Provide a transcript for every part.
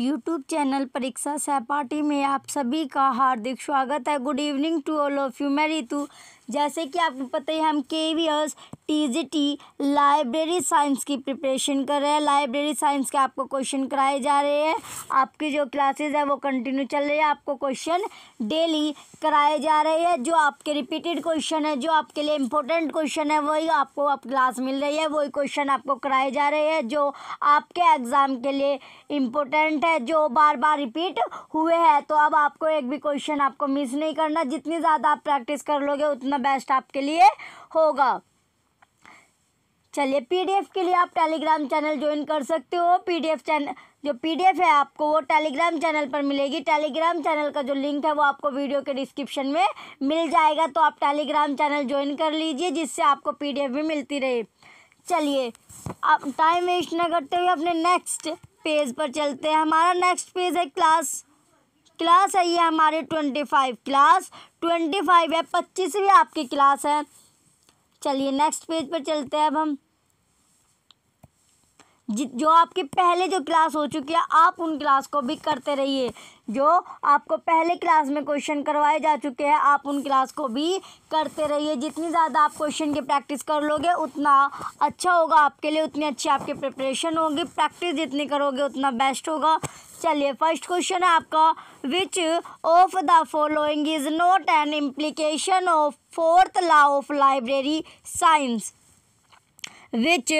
YouTube channel परीक्षा सहपाठी में आप सभी का हार्दिक स्वागत है good evening to all of you मैं रितु जैसे कि आपको पता ही हम K V S T T library science की प्रिपरेशन कर रहे हैं लाइब्रेरी साइंस के आपको क्वेश्चन कराए जा रहे हैं आपकी जो क्लासेस है वो कंटिन्यू चल रही है आपको क्वेश्चन डेली कराए जा रहे हैं जो आपके रिपीटेड क्वेश्चन है जो आपके लिए इंपॉर्टेंट क्वेश्चन है वही आपको आप क्लास मिल रही है वही क्वेश्चन आपको कराए जा रहे हैं जो आपके एग्ज़ाम के लिए इम्पोर्टेंट है जो बार बार रिपीट हुए हैं तो अब आपको एक भी क्वेश्चन आपको मिस नहीं करना जितनी ज़्यादा आप प्रैक्टिस कर लोगे उतना बेस्ट आपके लिए होगा चलिए पीडीएफ के लिए आप टेलीग्राम चैनल ज्वाइन कर सकते हो पीडीएफ चैनल जो पीडीएफ है आपको वो टेलीग्राम चैनल पर मिलेगी टेलीग्राम चैनल का जो लिंक है वो आपको वीडियो के डिस्क्रिप्शन में मिल जाएगा तो आप टेलीग्राम चैनल ज्वाइन कर लीजिए जिससे आपको पीडीएफ भी मिलती रहे चलिए आप टाइम वेस्ट ना करते हुए अपने नेक्स्ट पेज पर चलते हैं हमारा नेक्स्ट पेज है क्लास क्लास है ये हमारे twenty five class twenty five है पच्चीसवीं आपकी क्लास है चलिए नेक्स्ट पेज पर चलते हैं अब हम जो आपकी पहले जो क्लास हो चुकी है आप उन क्लास को भी करते रहिए जो आपको पहले क्लास में क्वेश्चन करवाए जा चुके हैं आप उन क्लास को भी करते रहिए जितनी ज़्यादा आप क्वेश्चन की प्रैक्टिस कर लोगे उतना अच्छा होगा आपके लिए उतनी अच्छी आपकी प्रिपरेशन होगी प्रैक्टिस जितनी करोगे उतना बेस्ट होगा चलिए फर्स्ट क्वेश्चन है आपका which of the following is not an implication of fourth law of library science which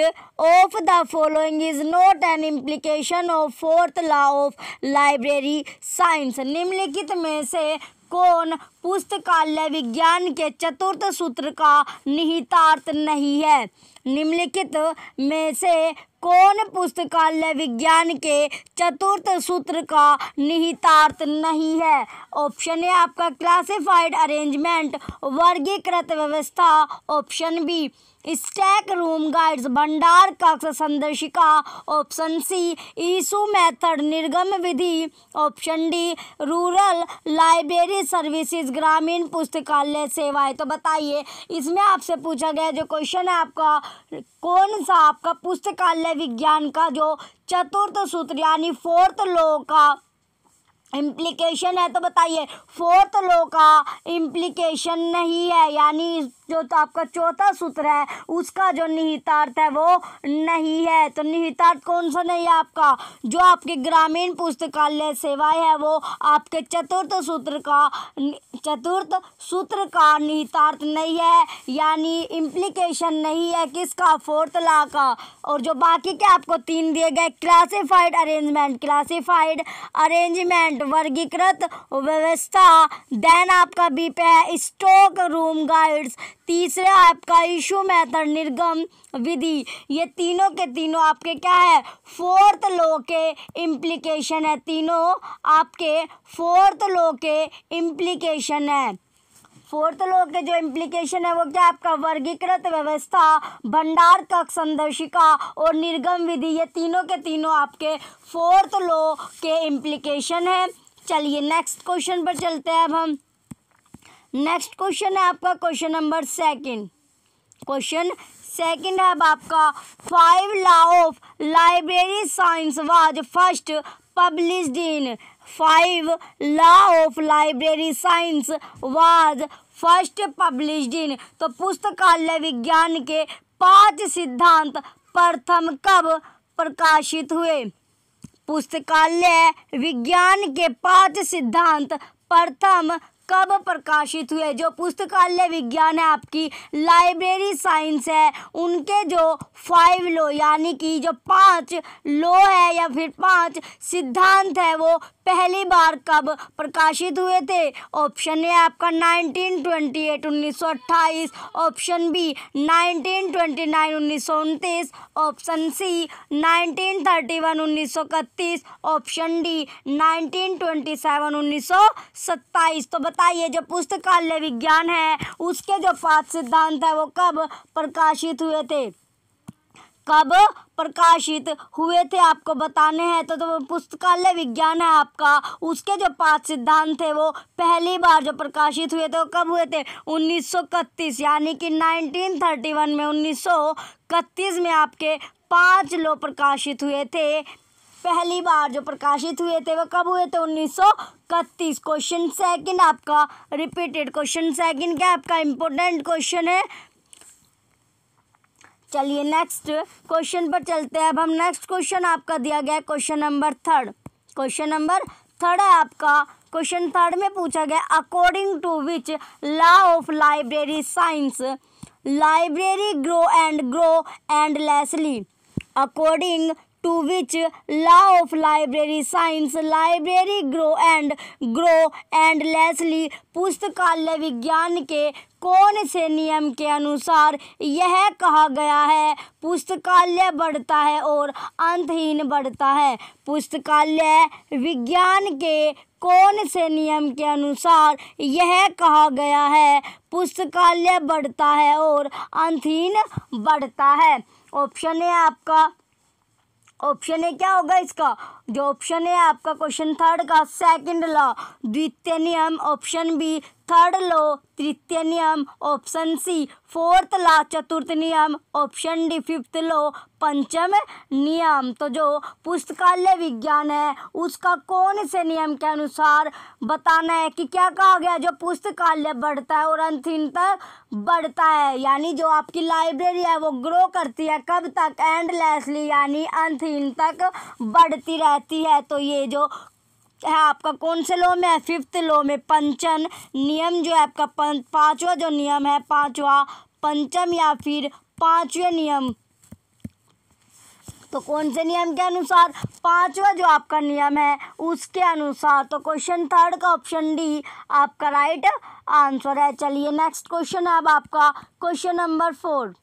of the following is not an implication of fourth law of library science निम्नलिखित में से कौन पुस्तकालय विज्ञान के चतुर्थ सूत्र का निहितार्थ नहीं है निम्नलिखित में से कौन पुस्तकालय विज्ञान के चतुर्थ सूत्र का निहितार्थ नहीं है ऑप्शन ए आपका क्लासिफाइड अरेंजमेंट वर्गीकृत व्यवस्था option B stack room guides भंडार कक्ष संदर्शिका ऑप्शन सी ईशु मेथड निर्गम विधि option D rural library services ग्रामीण पुस्तकालय सेवाएं तो बताइए इसमें आपसे पूछा गया जो क्वेश्चन है आपका कौन सा आपका पुस्तकालय विज्ञान का जो चतुर्थ सूत्र यानी फोर्थ लो का इम्प्लीकेशन है तो बताइए फोर्थ लो का इम्प्लीकेशन नहीं है यानी जो तो आपका चौथा सूत्र है उसका जो निहितार्थ है वो नहीं है तो निहितार्थ कौन सा नहीं है आपका जो आपके ग्रामीण पुस्तकालय सेवाएं है वो आपके चतुर्थ सूत्र का चतुर्थ सूत्र का निहितार्थ नहीं है यानी इम्प्लीकेशन नहीं है किसका फोर्थ ला का और जो बाकी के आपको तीन दिए गए क्लासिफाइड अरेंजमेंट क्लासिफाइड अरेंजमेंट वर्गीकृत व्यवस्था देन आपका बीपे है स्टॉक रूम गाइड्स तीसरा आपका इशू मैथड निर्गम विधि ये तीनों के तीनों आपके क्या है फोर्थ लो के इम्प्लीकेशन है तीनों आपके फोर्थ लो के इम्प्लीकेशन है फोर्थ लो के जो इम्प्लीकेशन है वो क्या आपका वर्गीकृत व्यवस्था भंडार कक्ष संदर्शिका और निर्गम विधि ये तीनों के तीनों आपके फोर्थ लो के इम्प्लीकेशन है चलिए नेक्स्ट क्वेश्चन पर चलते हैं अब हम नेक्स्ट क्वेश्चन है आपका question number second question second है आपका five law of library science was first publish in five law of library science was first publish in तो पुस्तकालय विज्ञान के पांच सिद्धांत प्रथम कब प्रकाशित हुए पुस्तकालय विज्ञान के पांच सिद्धांत प्रथम कब प्रकाशित हुए जो पुस्तकालय विज्ञान है आपकी लाइब्रेरी साइंस है उनके जो फाइव लो यानी कि जो पांच लो है या फिर पांच सिद्धांत है वो पहली बार कब प्रकाशित हुए थे ऑप्शन ए आपका 1928 1928 ऑप्शन बी 1929 उन्नीस ऑप्शन सी 1931 1931 ऑप्शन डी 1927 1927 तो बताइए जो पुस्तकालय विज्ञान है उसके जो पाठ सिद्धांत है वो कब प्रकाशित हुए थे कब प्रकाशित हुए थे आपको बताने हैं तो, तो पुस्तकालय विज्ञान है आपका उसके जो पांच सिद्धांत थे वो पहली बार जो प्रकाशित हुए थे वो कब हुए थे उन्नीस यानी कि 1931 में उन्नीस में आपके पांच लो प्रकाशित हुए थे पहली बार जो प्रकाशित हुए थे वो कब हुए थे उन्नीस क्वेश्चन सेकंड आपका रिपीटेड क्वेश्चन सेकंड क्या आपका इंपॉर्टेंट क्वेश्चन है चलिए नेक्स्ट क्वेश्चन पर चलते हैं अब हम नेक्स्ट क्वेश्चन आपका दिया गया है question number third question number third है आपका क्वेश्चन थर्ड में पूछा गया according to which law of library science library grow and grow endlessly according to which law of library science library grow and grow endlessly पुस्तकालय विज्ञान के कौन से नियम के अनुसार यह कहा गया है पुस्तकालय बढ़ता है और अंतहीन बढ़ता है पुस्तकालय विज्ञान के कौन से नियम के अनुसार यह कहा गया है पुस्तकालय बढ़ता है और अंतहीन बढ़ता है ऑप्शन है आपका ऑप्शन ए क्या होगा इसका जो ऑप्शन है आपका क्वेश्चन थर्ड का सेकंड लॉ द्वितीय नियम ऑप्शन बी थर्ड लॉ तृतीय नियम ऑप्शन सी फोर्थ ला चतुर्थ नियम ऑप्शन डी फिफ्थ लॉ पंचम नियम तो जो पुस्तकालय विज्ञान है उसका कौन से नियम के अनुसार बताना है कि क्या कहा गया जो पुस्तकालय बढ़ता है और अंतिम तक बढ़ता है यानी जो आपकी लाइब्रेरी है वो ग्रो करती है कब तक एंडलेसली यानी अंतिम तक बढ़ती रहती है तो ये जो है आपका कौन से लॉ में है फिफ्थ लॉ में पंचन नियम जो है आपका पाँचवा जो नियम है पाँचवा पंचम या फिर पाँचवें नियम तो कौन से नियम के अनुसार पांचवा जो आपका नियम है उसके अनुसार तो क्वेश्चन थर्ड का ऑप्शन डी आपका राइट आंसर है चलिए नेक्स्ट क्वेश्चन है अब आपका question number four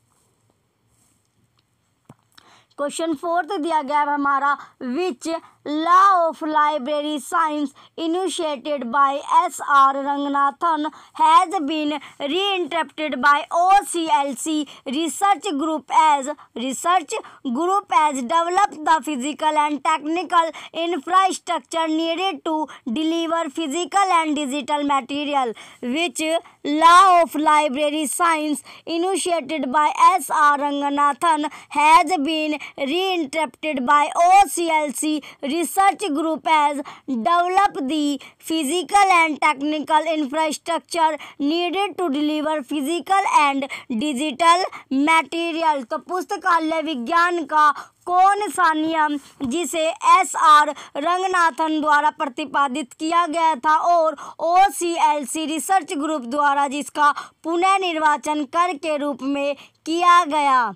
question fourth दिया गया है हमारा विच Law of Library Science initiated by S.R. Ranganathan has been reinterpreted by OCLC research group as research group has developed the physical and technical infrastructure needed to deliver physical and digital material which law of library science initiated by S.R. Ranganathan has been reinterpreted by OCLC research group has developed the physical and technical infrastructure needed to deliver physical and digital material तो पुस्तकालय विज्ञान का कौन सा नियम जिसे S R Ranganathan द्वारा प्रतिपादित किया गया था और O C L C research group द्वारा जिसका पुनर्निर्वाचन कर के रूप में किया गया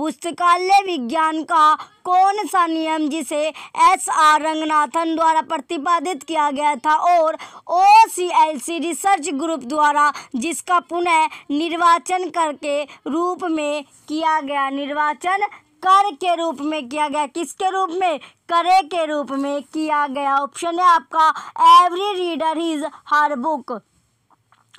पुस्तकालय विज्ञान का कौन सा नियम जिसे एस आर रंगनाथन द्वारा प्रतिपादित किया गया था और O C L C research group द्वारा जिसका पुनः निर्वाचन करके रूप में किया गया निर्वाचन कर के रूप में किया गया किसके रूप में करे के रूप में किया गया ऑप्शन है आपका every reader is her book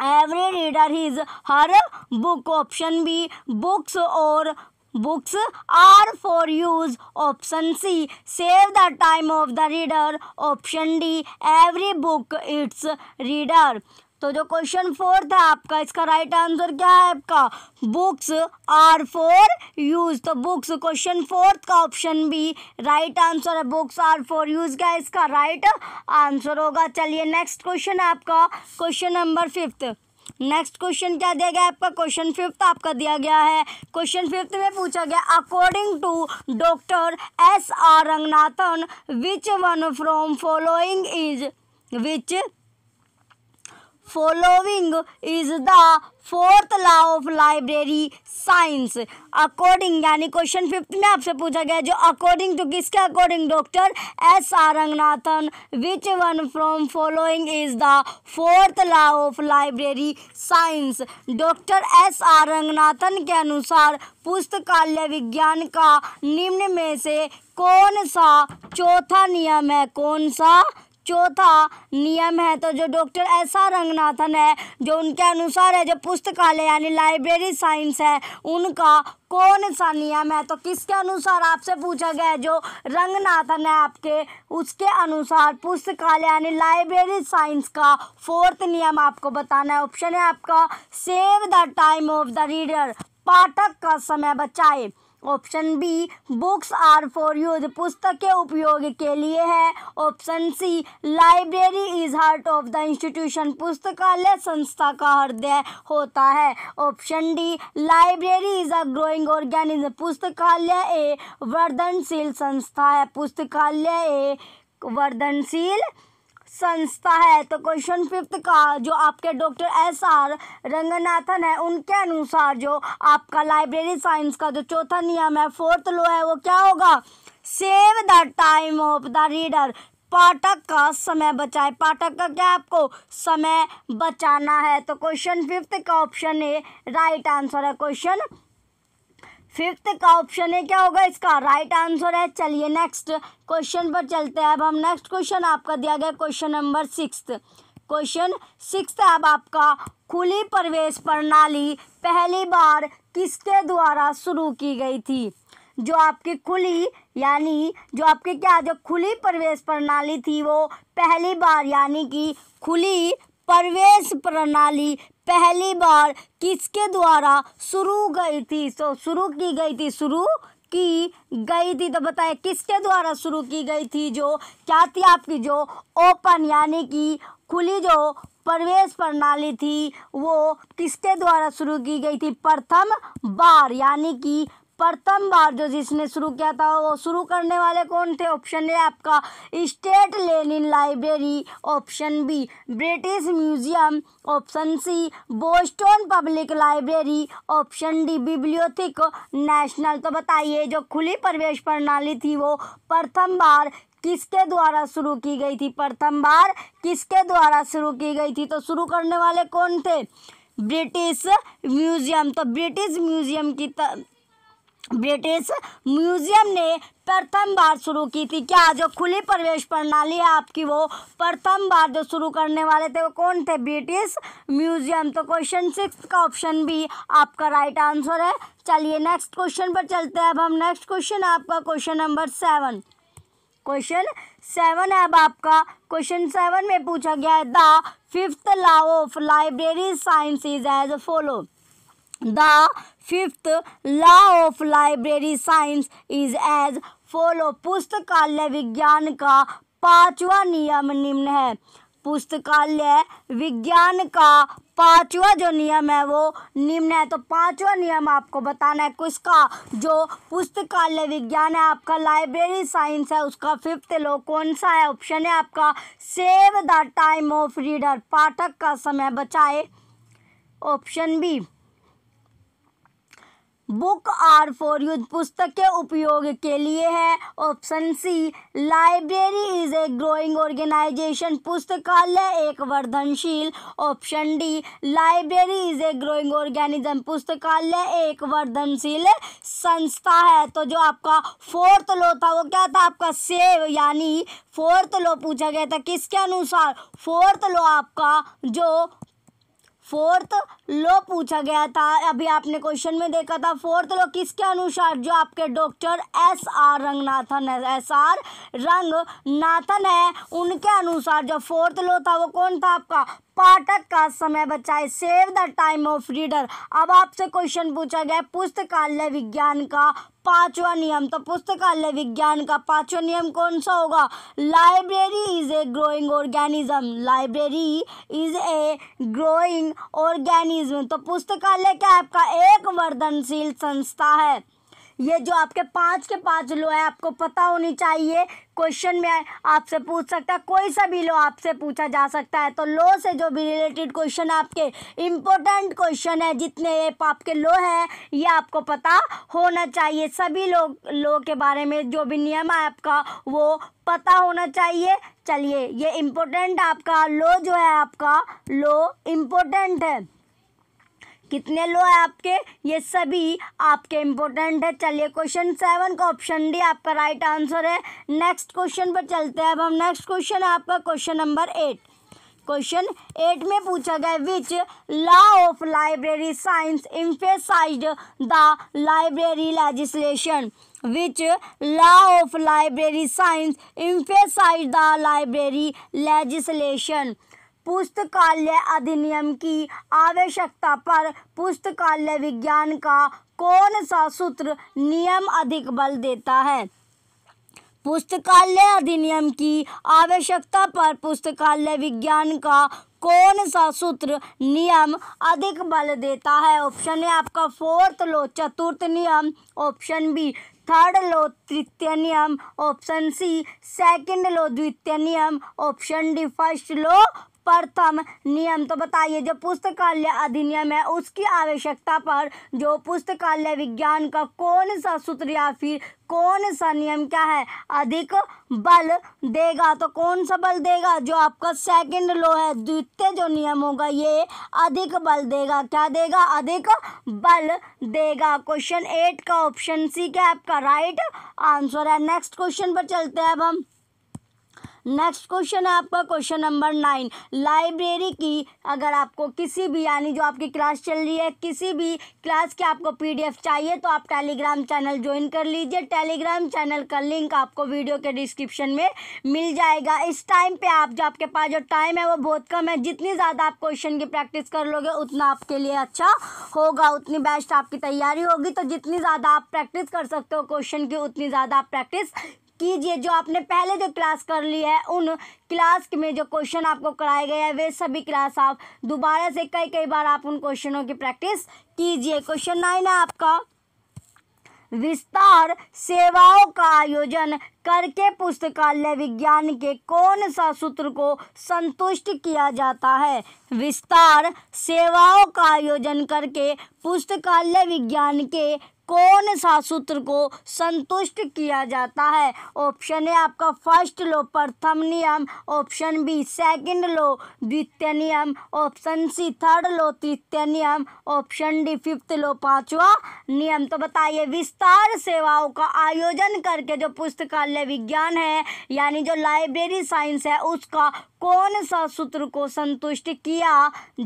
every reader is her book option B books और books are for use option c save the time of the reader option d every book its reader तो जो question four था आपका इसका right answer क्या है आपका books are for use तो बुक्स क्वेश्चन फोर्थ का ऑप्शन बी राइट आंसर है बुक्स आर फॉर यूज क्या इसका राइट right आंसर होगा चलिए नेक्स्ट क्वेश्चन है आपका question number fifth next question क्या दिया गया आपका क्वेश्चन फिफ्थ आपका दिया गया है क्वेश्चन फिफ्थ में पूछा गया according to doctor S R Ranganathan which one from following is which following is the fourth law of library science according यानी क्वेश्चन फिफ्थ में आपसे पूछा गया जो अकॉर्डिंग टू किसके according doctor S R Ranganathan which one from following is the fourth law of library science doctor S R Ranganathan के अनुसार पुस्तकालय विज्ञान का निम्न में से कौन सा चौथा नियम है कौन सा चौथा नियम है तो जो डॉक्टर एस आर रंगनाथन है जो उनके अनुसार है जो पुस्तकालय यानी लाइब्रेरी साइंस है उनका कौन सा नियम है तो किसके अनुसार आपसे पूछा गया है जो रंगनाथन है आपके उसके अनुसार पुस्तकालय यानी लाइब्रेरी साइंस का फोर्थ नियम आपको बताना है ऑप्शन है आपका save the time of the reader पाठक का समय बचाए option B books are for use पुस्तक के उपयोग के लिए है option C library is heart of the institution पुस्तकालय संस्था का हृदय होता है option D library is a growing organism पुस्तकालय ए वर्धनशील संस्था है पुस्तकालय ए वर्धनशील संस्था है तो क्वेश्चन फिफ्थ का जो आपके डॉक्टर एस आर रंगनाथन है उनके अनुसार जो आपका लाइब्रेरी साइंस का जो चौथा नियम है फोर्थ लो है वो क्या होगा save the time of the reader पाठक का समय बचाए पाठक का क्या आपको समय बचाना है तो क्वेश्चन फिफ्थ का ऑप्शन ए राइट आंसर है क्वेश्चन फिफ्थ का ऑप्शन है क्या होगा इसका राइट आंसर है चलिए नेक्स्ट क्वेश्चन पर चलते हैं अब हम नेक्स्ट क्वेश्चन आपका दिया गया question number six question six अब आपका खुली प्रवेश प्रणाली पहली बार किसके द्वारा शुरू की गई थी जो आपकी खुली यानी जो आपके क्या जो खुली प्रवेश प्रणाली थी वो पहली बार यानी कि खुली प्रवेश प्रणाली पहली बार किसके द्वारा शुरू गई थी तो शुरू की गई थी शुरू की गई थी तो बताए किसके द्वारा शुरू की गई थी जो क्या थी आपकी जो ओपन यानी कि खुली जो प्रवेश प्रणाली थी वो किसके द्वारा शुरू की गई थी प्रथम बार यानी कि प्रथम बार जो जिसने शुरू किया था वो शुरू करने वाले कौन थे ऑप्शन ए आपका State Lenin Library option B British Museum option C Boston Public Library option D Bibliotheque Nationale तो बताइए जो खुली प्रवेश प्रणाली थी वो प्रथम बार किसके द्वारा शुरू की गई थी प्रथम बार किसके द्वारा शुरू की गई थी तो शुरू करने वाले कौन थे ब्रिटिश म्यूजियम तो ब्रिटिश म्यूजियम की ब्रिटिश म्यूजियम ने प्रथम बार शुरू की थी क्या जो खुली प्रवेश प्रणाली है आपकी वो प्रथम बार जो शुरू करने वाले थे वो कौन थे ब्रिटिश म्यूजियम तो क्वेश्चन सिक्स का ऑप्शन भी आपका राइट आंसर है चलिए नेक्स्ट क्वेश्चन पर चलते हैं अब हम नेक्स्ट क्वेश्चन आपका question number seven question seven है अब आपका क्वेश्चन सेवन में पूछा गया है the fifth law of library science is as follow the fifth law of library science is as follow पुस्तकालय विज्ञान का पांचवा नियम निम्न है पुस्तकालय विज्ञान का पांचवा जो नियम है वो निम्न है तो पांचवा नियम आपको बताना है किसका जो पुस्तकालय विज्ञान है आपका लाइब्रेरी साइंस है उसका फिफ्थ लो कौन सा है ऑप्शन है आपका save the time of reader पाठक का समय बचाए option B book are for use पुस्तक के उपयोग के लिए है option C library is a growing organisation पुस्तकालय एक वर्धनशील option D library is a growing organism पुस्तकालय एक वर्धनशील संस्था है तो जो आपका फोर्थ लो था वो क्या था आपका सेव यानी फोर्थ लो पूछा गया था किसके अनुसार फोर्थ लो आपका जो फोर्थ लो पूछा गया था अभी आपने क्वेश्चन में देखा था फोर्थ लो किसके अनुसार जो आपके डॉक्टर एस आर रंगनाथन है एस आर रंगनाथन है उनके अनुसार जो फोर्थ लो था वो कौन था आपका पाठक का समय बचाए save the time of reader अब आपसे क्वेश्चन पूछा गया पुस्तकालय विज्ञान का पांचवा नियम तो पुस्तकालय विज्ञान का पांचवा नियम कौन सा होगा library is a growing organism library is a growing organism तो पुस्तकालय क्या आपका एक वर्धनशील संस्था है ये जो आपके पाँच के पाँच लो है आपको पता होनी चाहिए क्वेश्चन में आपसे पूछ सकता है कोई सा भी लो आपसे पूछा जा सकता है तो लो से जो भी रिलेटेड क्वेश्चन आपके इम्पोर्टेंट क्वेश्चन है जितने ये आपके लो है ये आपको पता होना चाहिए सभी लोग लो के बारे में जो भी नियम है आपका वो पता होना चाहिए चलिए ये इम्पोर्टेंट आपका लो जो है आपका लो इम्पोर्टेंट है कितने लो है आपके ये सभी आपके इम्पोर्टेंट है चलिए क्वेश्चन सेवन का ऑप्शन डी आपका राइट आंसर है नेक्स्ट क्वेश्चन पर चलते हैं अब हम नेक्स्ट क्वेश्चन है आपका question number eight question eight में पूछा गया which law of library science emphasise the library legislation which law of library science emphasise the library legislation पुस्तकालय अधिनियम की आवश्यकता पर पुस्तकालय विज्ञान का कौन सा सूत्र नियम अधिक बल देता है पुस्तकालय अधिनियम की आवश्यकता पर पुस्तकालय विज्ञान का कौन सा सूत्र नियम अधिक बल देता है ऑप्शन ए आपका फोर्थ लो चतुर्थ नियम ऑप्शन बी थर्ड लो तृतीय नियम ऑप्शन सी सेकंड लो द्वितीय नियम ऑप्शन डी फर्स्ट लो प्रथम नियम तो बताइए जो पुस्तकालय अधिनियम है उसकी आवश्यकता पर जो पुस्तकालय विज्ञान का कौन सा सूत्र या फिर कौन सा नियम क्या है अधिक बल देगा तो कौन सा बल देगा जो आपका सेकंड लो है द्वितीय जो नियम होगा ये अधिक बल देगा क्या देगा अधिक बल देगा क्वेश्चन एट का ऑप्शन सी क्या आपका राइट आंसर है नेक्स्ट क्वेश्चन पर चलते हैं अब हम नेक्स्ट क्वेश्चन है आपका क्वेश्चन नंबर नाइन लाइब्रेरी की अगर आपको किसी भी यानी जो आपकी क्लास चल रही है किसी भी क्लास की आपको पीडीएफ चाहिए तो आप टेलीग्राम चैनल ज्वाइन कर लीजिए टेलीग्राम चैनल का लिंक आपको वीडियो के डिस्क्रिप्शन में मिल जाएगा इस टाइम पे आप जो आपके पास जो टाइम है वो बहुत कम है जितनी ज़्यादा आप क्वेश्चन की प्रैक्टिस कर लोगे उतना आपके लिए अच्छा होगा उतनी बेस्ट आपकी तैयारी होगी तो जितनी ज़्यादा आप प्रैक्टिस कर सकते हो क्वेश्चन की उतनी ज़्यादा आप प्रैक्टिस कीजिए जो आपने पहले जो क्लास कर ली है उन क्लास में जो क्वेश्चन आपको कराए गए हैं वे सभी क्लास आप दोबारा से कई कई बार आप उन क्वेश्चनों की प्रैक्टिस कीजिए क्वेश्चन नाइन है आपका विस्तार सेवाओं का आयोजन करके पुस्तकालय विज्ञान के कौन सा सूत्र को संतुष्ट किया जाता है विस्तार सेवाओं का आयोजन करके पुस्तकालय विज्ञान के कौन सा सूत्र को संतुष्ट किया जाता है ऑप्शन है आपका फर्स्ट लो प्रथम नियम ऑप्शन बी सेकंड लो द्वितीय नियम ऑप्शन सी थर्ड लो तृतीय नियम ऑप्शन डी फिफ्थ लो पांचवा नियम तो बताइए विस्तार सेवाओं का आयोजन करके जो पुस्तकालय विज्ञान है यानी जो लाइब्रेरी साइंस है उसका कौन सा सूत्र को संतुष्ट किया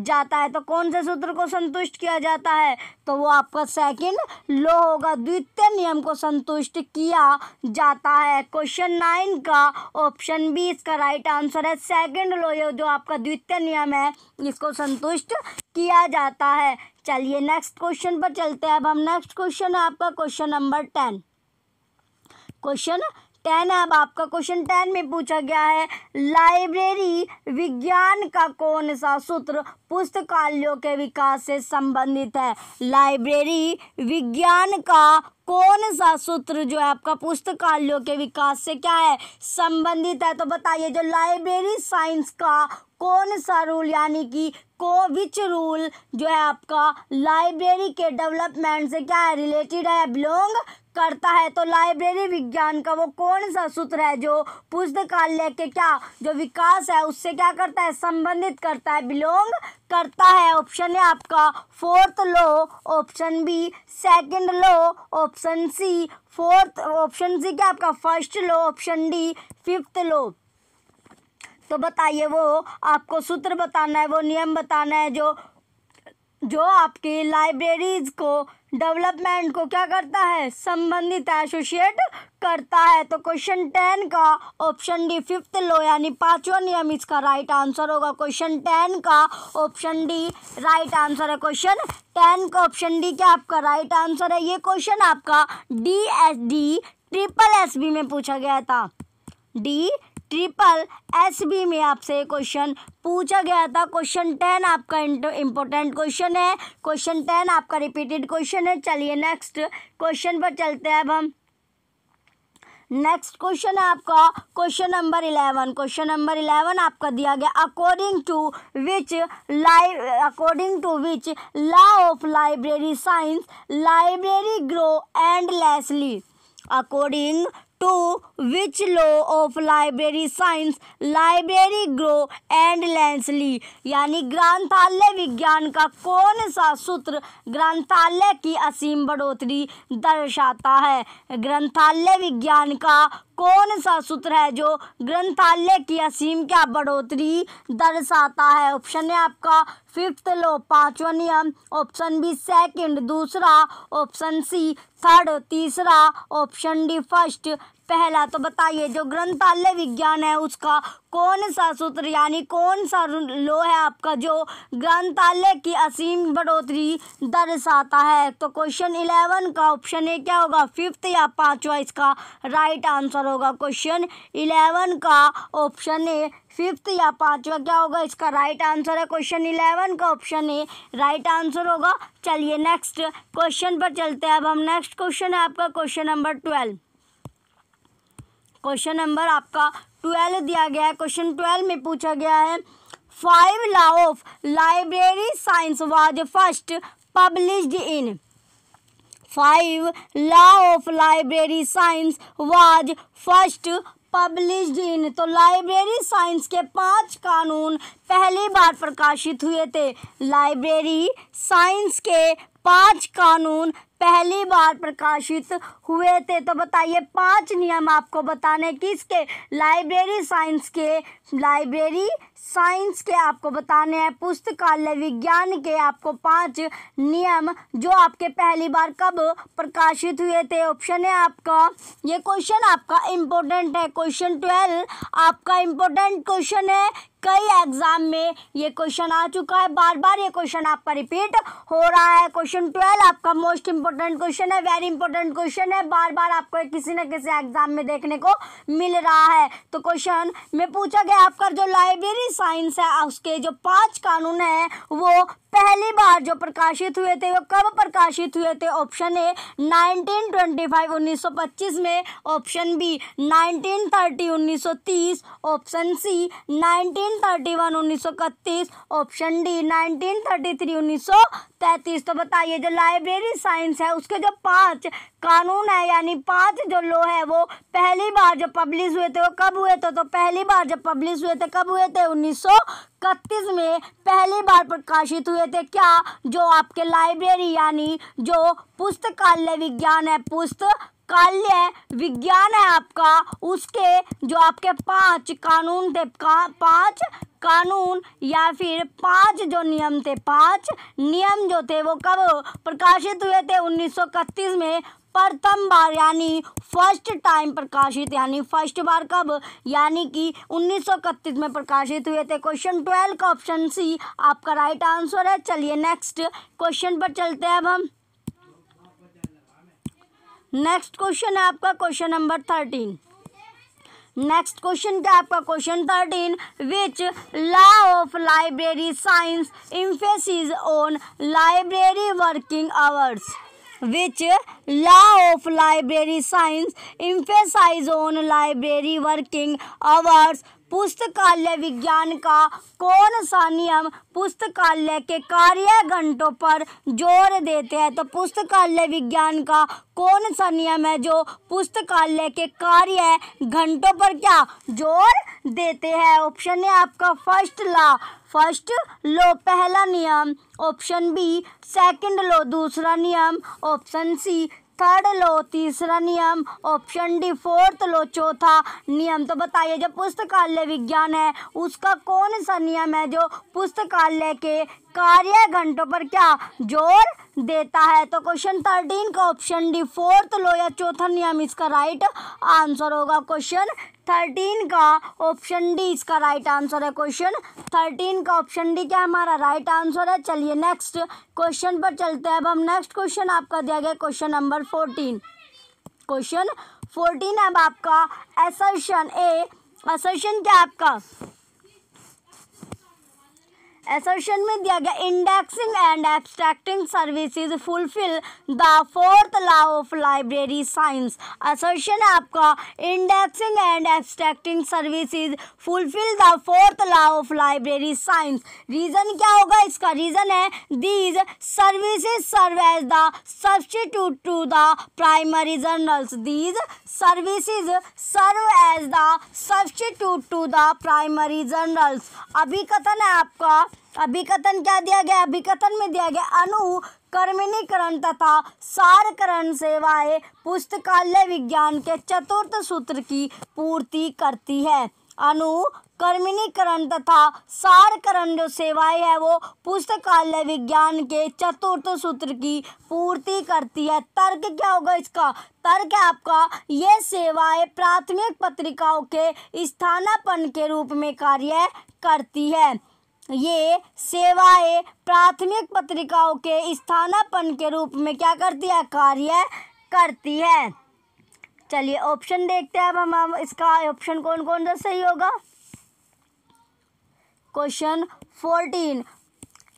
जाता है तो कौन से सूत्र को संतुष्ट किया जाता है तो वो आपका सेकंड लो होगा द्वितीय नियम को संतुष्ट किया जाता है क्वेश्चन नाइन का ऑप्शन बी इसका राइट आंसर है सेकंड लो जो आपका द्वितीय नियम है इसको संतुष्ट किया जाता है चलिए नेक्स्ट क्वेश्चन पर चलते हैं अब हम नेक्स्ट क्वेश्चन है आपका question number ten question ten अब आपका क्वेश्चन टेन में पूछा गया है लाइब्रेरी विज्ञान का कौन सा सूत्र पुस्तकालयों के विकास से संबंधित है लाइब्रेरी विज्ञान का कौन सा सूत्र जो है आपका पुस्तकालयों के विकास से क्या है संबंधित है तो बताइए जो लाइब्रेरी साइंस का कौन सा रूल यानी कि को विच रूल जो है आपका लाइब्रेरी के डेवलपमेंट से क्या है रिलेटेड है बिलोंग करता है तो लाइब्रेरी विज्ञान का वो कौन सा सूत्र है जो पुस्तकालय के क्या जो विकास है उससे क्या करता है संबंधित करता है बिलोंग करता है ऑप्शन है आपका fourth law option B second law option C fourth option C क्या आपका first law option D fifth law तो बताइए वो आपको सूत्र बताना है वो नियम बताना है जो जो आपकी लाइब्रेरीज को डेवलपमेंट को क्या करता है संबंधित एसोसिएट करता है तो क्वेश्चन टेन का ऑप्शन डी फिफ्थ लो यानी पांचवा नियम इसका राइट आंसर होगा क्वेश्चन टेन का ऑप्शन डी राइट आंसर है क्वेश्चन टेन का ऑप्शन डी क्या आपका राइट आंसर है ये क्वेश्चन आपका D S D triple S B में पूछा गया था डी ट्रिपल एस बी में आपसे क्वेश्चन पूछा गया था क्वेश्चन टेन आपका इंपॉर्टेंट क्वेश्चन है क्वेश्चन टेन आपका रिपीटेड क्वेश्चन है चलिए नेक्स्ट क्वेश्चन पर चलते हैं अब हम नेक्स्ट क्वेश्चन है आपका question number eleven question number eleven आपका दिया गया according to which live according to which law of library science library grow endlessly according to which law of library science library grow endlessly यानी ग्रंथालय विज्ञान का कौन सा सूत्र ग्रंथालय की असीम बढ़ोतरी दर्शाता है ग्रंथालय विज्ञान का कौन सा सूत्र है जो ग्रंथालय की असीम क्या बढ़ोतरी दर्शाता है ऑप्शन है आपका फिफ्थ लो पांचवा नियम ऑप्शन बी सेकंड दूसरा ऑप्शन सी थर्ड तीसरा ऑप्शन डी फर्स्ट पहला तो बताइए जो ग्रंथालय विज्ञान है उसका कौन सा सूत्र यानी कौन सा लो है आपका जो ग्रंथालय की असीम बढ़ोतरी दर्शाता है तो क्वेश्चन इलेवन का ऑप्शन ए क्या होगा फिफ्थ या पांचवा इसका राइट आंसर होगा क्वेश्चन इलेवन का ऑप्शन ए फिफ्थ या पांचवा क्या होगा इसका राइट आंसर है क्वेश्चन इलेवन का ऑप्शन ए राइट आंसर होगा चलिए नेक्स्ट क्वेश्चन पर चलते हैं अब हम नेक्स्ट क्वेश्चन है आपका question number twelve question number आपका ट्वेल्व दिया गया है क्वेश्चन ट्वेल्व में पूछा गया है five law of library science was first published in five law of library science was first published in तो लाइब्रेरी साइंस के पांच कानून पहली बार प्रकाशित हुए थे लाइब्रेरी साइंस के पांच कानून पहली बार प्रकाशित हुए थे तो बताइए पांच नियम आपको बताने किसके लाइब्रेरी साइंस के लाइब्रेरी साइंस के आपको बताने हैं पुस्तकालय विज्ञान के आपको पांच नियम जो आपके पहली बार कब प्रकाशित हुए थे ऑप्शन है आपका ये क्वेश्चन आपका इम्पोर्टेंट है क्वेश्चन ट्वेल्व आपका इम्पोर्टेंट क्वेश्चन है कई एग्जाम में ये क्वेश्चन आ चुका है बार बार ये क्वेश्चन आपका रिपीट हो रहा है क्वेश्चन ट्वेल्व आपका मोस्ट इंपॉर्टेंट क्वेश्चन है वेरी इंपॉर्टेंट क्वेश्चन है बार बार आपको किसी न किसी एग्जाम में देखने को मिल रहा है तो क्वेश्चन में पूछा गया आपका जो लाइब्रेरी साइंस है उसके जो पांच कानून हैं वो पहली बार जो प्रकाशित हुए थे वो कब प्रकाशित हुए थे ऑप्शन ए 1925 1925 में option B 1930 1930 option C 1931 1931 option D 1933 1933 तो बताइए जो लाइब्रेरी साइंस है उसके जो पांच कानून है यानी पांच जो लो है वो पहली बार जो पब्लिश हुए थे वो कब हुए थे तो पहली बार जब पब्लिश हुए थे कब हुए थे उन्नीस इकतीस में पहली बार प्रकाशित हुए थे क्या जो आपके लाइब्रेरी यानी जो पुस्तकालय विज्ञान है पुस्तक काल्य विज्ञान है आपका उसके जो आपके पांच कानून थे का, पांच कानून या फिर पांच जो नियम थे पांच नियम जो थे वो कब प्रकाशित हुए थे उन्नीस में प्रथम बार यानी फर्स्ट टाइम प्रकाशित यानी फर्स्ट बार कब यानी कि उन्नीस में प्रकाशित हुए थे क्वेश्चन ट्वेल्व का ऑप्शन सी आपका राइट आंसर है चलिए नेक्स्ट क्वेश्चन पर चलते हैं अब हम नेक्स्ट क्वेश्चन है आपका question number thirteen next question क्या आपका question thirteen which law of library science emphasis on library working hours which law of library science emphasize on library working hours पुस्तकालय विज्ञान का कौन सा नियम पुस्तकालय के कार्य घंटों पर जोर देते हैं तो पुस्तकालय विज्ञान का कौन सा नियम है जो पुस्तकालय के कार्य घंटों पर क्या जोर देते हैं ऑप्शन है आपका फर्स्ट लॉ फर्स्ट लो पहला नियम ऑप्शन बी सेकंड लो दूसरा नियम ऑप्शन सी थर्ड लो तीसरा नियम ऑप्शन डी फोर्थ लो चौथा नियम तो बताइए जो पुस्तकालय विज्ञान है उसका कौन सा नियम है जो पुस्तकालय के कार्य घंटों पर क्या जोर देता है तो क्वेश्चन थर्टीन का ऑप्शन डी फोर्थ लो या चौथा नियम इसका राइट आंसर होगा क्वेश्चन थर्टीन का ऑप्शन डी इसका राइट आंसर है क्वेश्चन थर्टीन का ऑप्शन डी क्या हमारा राइट आंसर है चलिए नेक्स्ट क्वेश्चन पर चलते हैं अब हम नेक्स्ट क्वेश्चन आपका दिया गया question number fourteen question fourteen अब आपका एसर्शन ए असर्शन क्या आपका एसोशन में दिया गया indexing and abstracting services fulfil the fourth law of library science assertion आपका indexing and abstracting services fulfil the fourth law of library science reason क्या होगा इसका रीजन है these services serve as the substitute to the primary journals these services serve as the substitute to the primary journals अभी कथन है आपका अभिकथन क्या दिया गया अभिकथन में दिया गया अनु कर्मिणीकरण तथा सारकरण सेवाएं पुस्तकालय विज्ञान के चतुर्थ सूत्र की पूर्ति करती है अनु कर्मिणीकरण तथा सारकरण जो सेवाएं है वो पुस्तकालय विज्ञान के चतुर्थ सूत्र की पूर्ति करती है तर्क क्या होगा इसका तर्क है आपका ये सेवाएं प्राथमिक पत्रिकाओं के स्थानापन के रूप में कार्य करती है ये सेवाएं प्राथमिक पत्रिकाओं के स्थानापन के रूप में क्या करती है कार्य करती है चलिए ऑप्शन देखते हैं अब हम, इसका ऑप्शन कौन कौन सा सही होगा question fourteen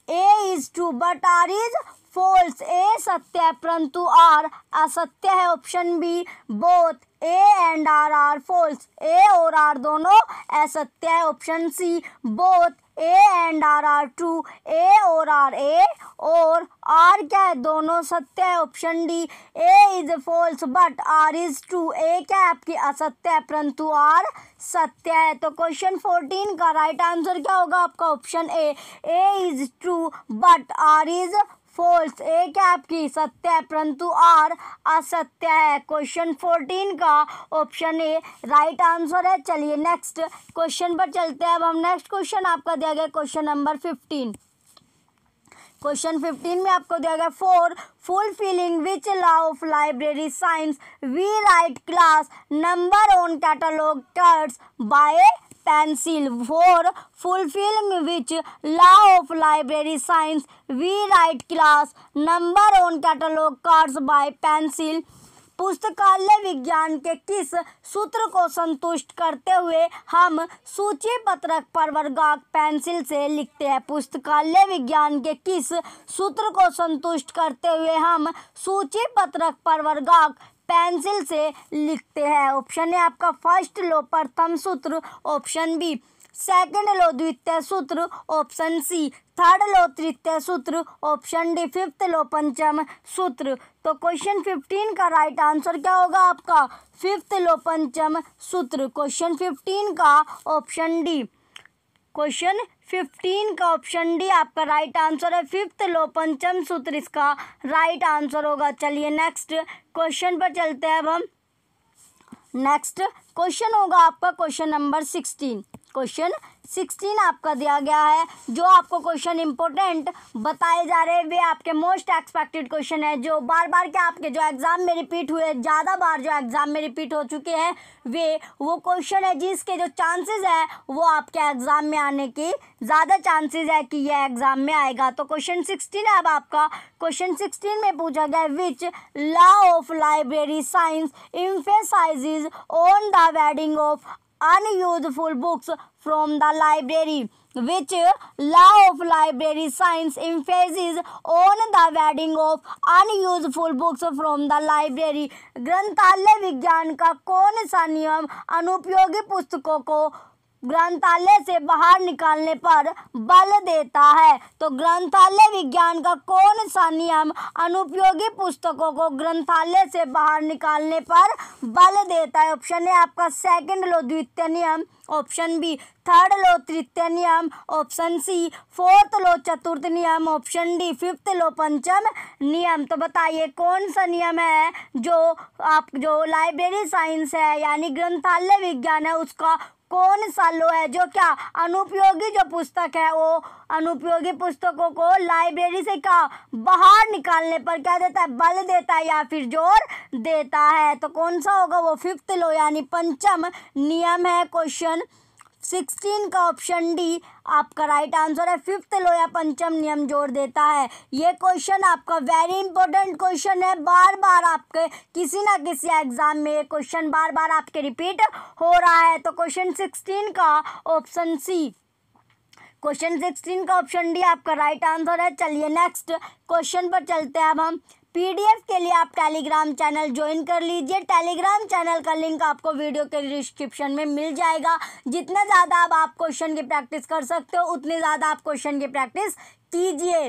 A is true but R is false A सत्य है परंतु आर असत्य है option B both A and R are false A और आर दोनों असत्य है option C both A and R are true A और आर ए और आर क्या है दोनों सत्य है option D A is false but R is true A क्या है आपकी असत्य है परंतु आर सत्य है तो क्वेश्चन फोर्टीन का राइट right आंसर क्या होगा आपका option A A is true but R is false एक है आपकी सत्य है परंतु आर असत्य है क्वेश्चन फोर्टीन का ऑप्शन ए राइट आंसर है चलिए नेक्स्ट क्वेश्चन पर चलते हैं अब हम नेक्स्ट क्वेश्चन आपका दिया गया question number fifteen question fifteen में आपको दिया गया for full fulfilling which law of library science we write class number on catalogue cards by pencil for Fulfilling which law of library science we write class number on catalogue cards by pencil पुस्तकालय विज्ञान के किस सूत्र को संतुष्ट करते हुए हम सूची पत्रक पर वर्गाक पेंसिल से लिखते हैं पुस्तकालय विज्ञान के किस सूत्र को संतुष्ट करते हुए हम सूची पत्रक पर वर्गाक पेंसिल से लिखते हैं ऑप्शन है आपका फर्स्ट लो प्रथम सूत्र ऑप्शन बी सेकंड लो द्वितीय सूत्र ऑप्शन सी थर्ड लो तृतीय सूत्र ऑप्शन डी फिफ्थ लो पंचम सूत्र तो क्वेश्चन फिफ्टीन का राइट आंसर क्या होगा आपका फिफ्थ लो पंचम सूत्र क्वेश्चन फिफ्टीन का ऑप्शन डी क्वेश्चन फिफ्टीन का ऑप्शन डी आपका राइट आंसर है फिफ्थ लो पंचम सूत्र इसका राइट आंसर होगा चलिए नेक्स्ट क्वेश्चन पर चलते हैं अब हम नेक्स्ट क्वेश्चन होगा आपका question number sixteen question sixteen आपका दिया गया है जो आपको क्वेश्चन इंपॉर्टेंट बताए जा रहे हैं वे आपके मोस्ट एक्सपेक्टेड क्वेश्चन है जो बार बार के आपके जो एग्ज़ाम में रिपीट हुए ज़्यादा बार जो एग्ज़ाम में रिपीट हो चुके हैं वे वो क्वेश्चन है जिसके जो चांसेस है वो आपके एग्ज़ाम में आने की ज़्यादा चांसेज है कि यह एग्ज़ाम में आएगा तो क्वेश्चन सिक्सटीन है अब आपका क्वेश्चन सिक्सटीन में पूछा गया which law of library science emphasise on the weeding of unuseful books from the library which law of library science emphases on the wedding of unuseful books from the library ग्रंथालय विज्ञान का कौन सा नियम अनुपयोगी पुस्तकों को ग्रंथालय से बाहर निकालने पर बल देता है तो ग्रंथालय विज्ञान का कौन सा नियम अनुपयोगी पुस्तकों को ग्रंथालय से बाहर निकालने पर बल देता है ऑप्शन ए आपका सेकंड लो द्वितीय नियम ऑप्शन बी थर्ड लो तृतीय नियम ऑप्शन सी फोर्थ लो चतुर्थ नियम ऑप्शन डी फिफ्थ लो पंचम नियम तो बताइए कौन सा नियम है जो आप जो लाइब्रेरी साइंस है यानी ग्रंथालय विज्ञान है उसका कौन सा लो है जो क्या अनुपयोगी जो पुस्तक है वो अनुपयोगी पुस्तकों को लाइब्रेरी से क्या बाहर निकालने पर क्या देता है बल देता है या फिर जोर देता है तो कौन सा होगा वो फिफ्थ लो यानी पंचम नियम है क्वेश्चन सिक्सटीन का ऑप्शन डी आपका राइट आंसर है फिफ्थ लोया पंचम नियम जोड़ देता है ये क्वेश्चन आपका वेरी इंपॉर्टेंट क्वेश्चन है बार बार आपके किसी ना किसी एग्जाम में ये क्वेश्चन बार बार आपके रिपीट हो रहा है तो क्वेश्चन सिक्सटीन का ऑप्शन सी क्वेश्चन सिक्सटीन का ऑप्शन डी आपका राइट आंसर है चलिए नेक्स्ट क्वेश्चन पर चलते हैं अब हम पीडीएफ के लिए आप टेलीग्राम चैनल ज्वाइन कर लीजिए टेलीग्राम चैनल का लिंक आपको वीडियो के डिस्क्रिप्शन में मिल जाएगा जितना ज़्यादा आप, आप क्वेश्चन की प्रैक्टिस कर सकते हो उतनी ज़्यादा आप क्वेश्चन की प्रैक्टिस कीजिए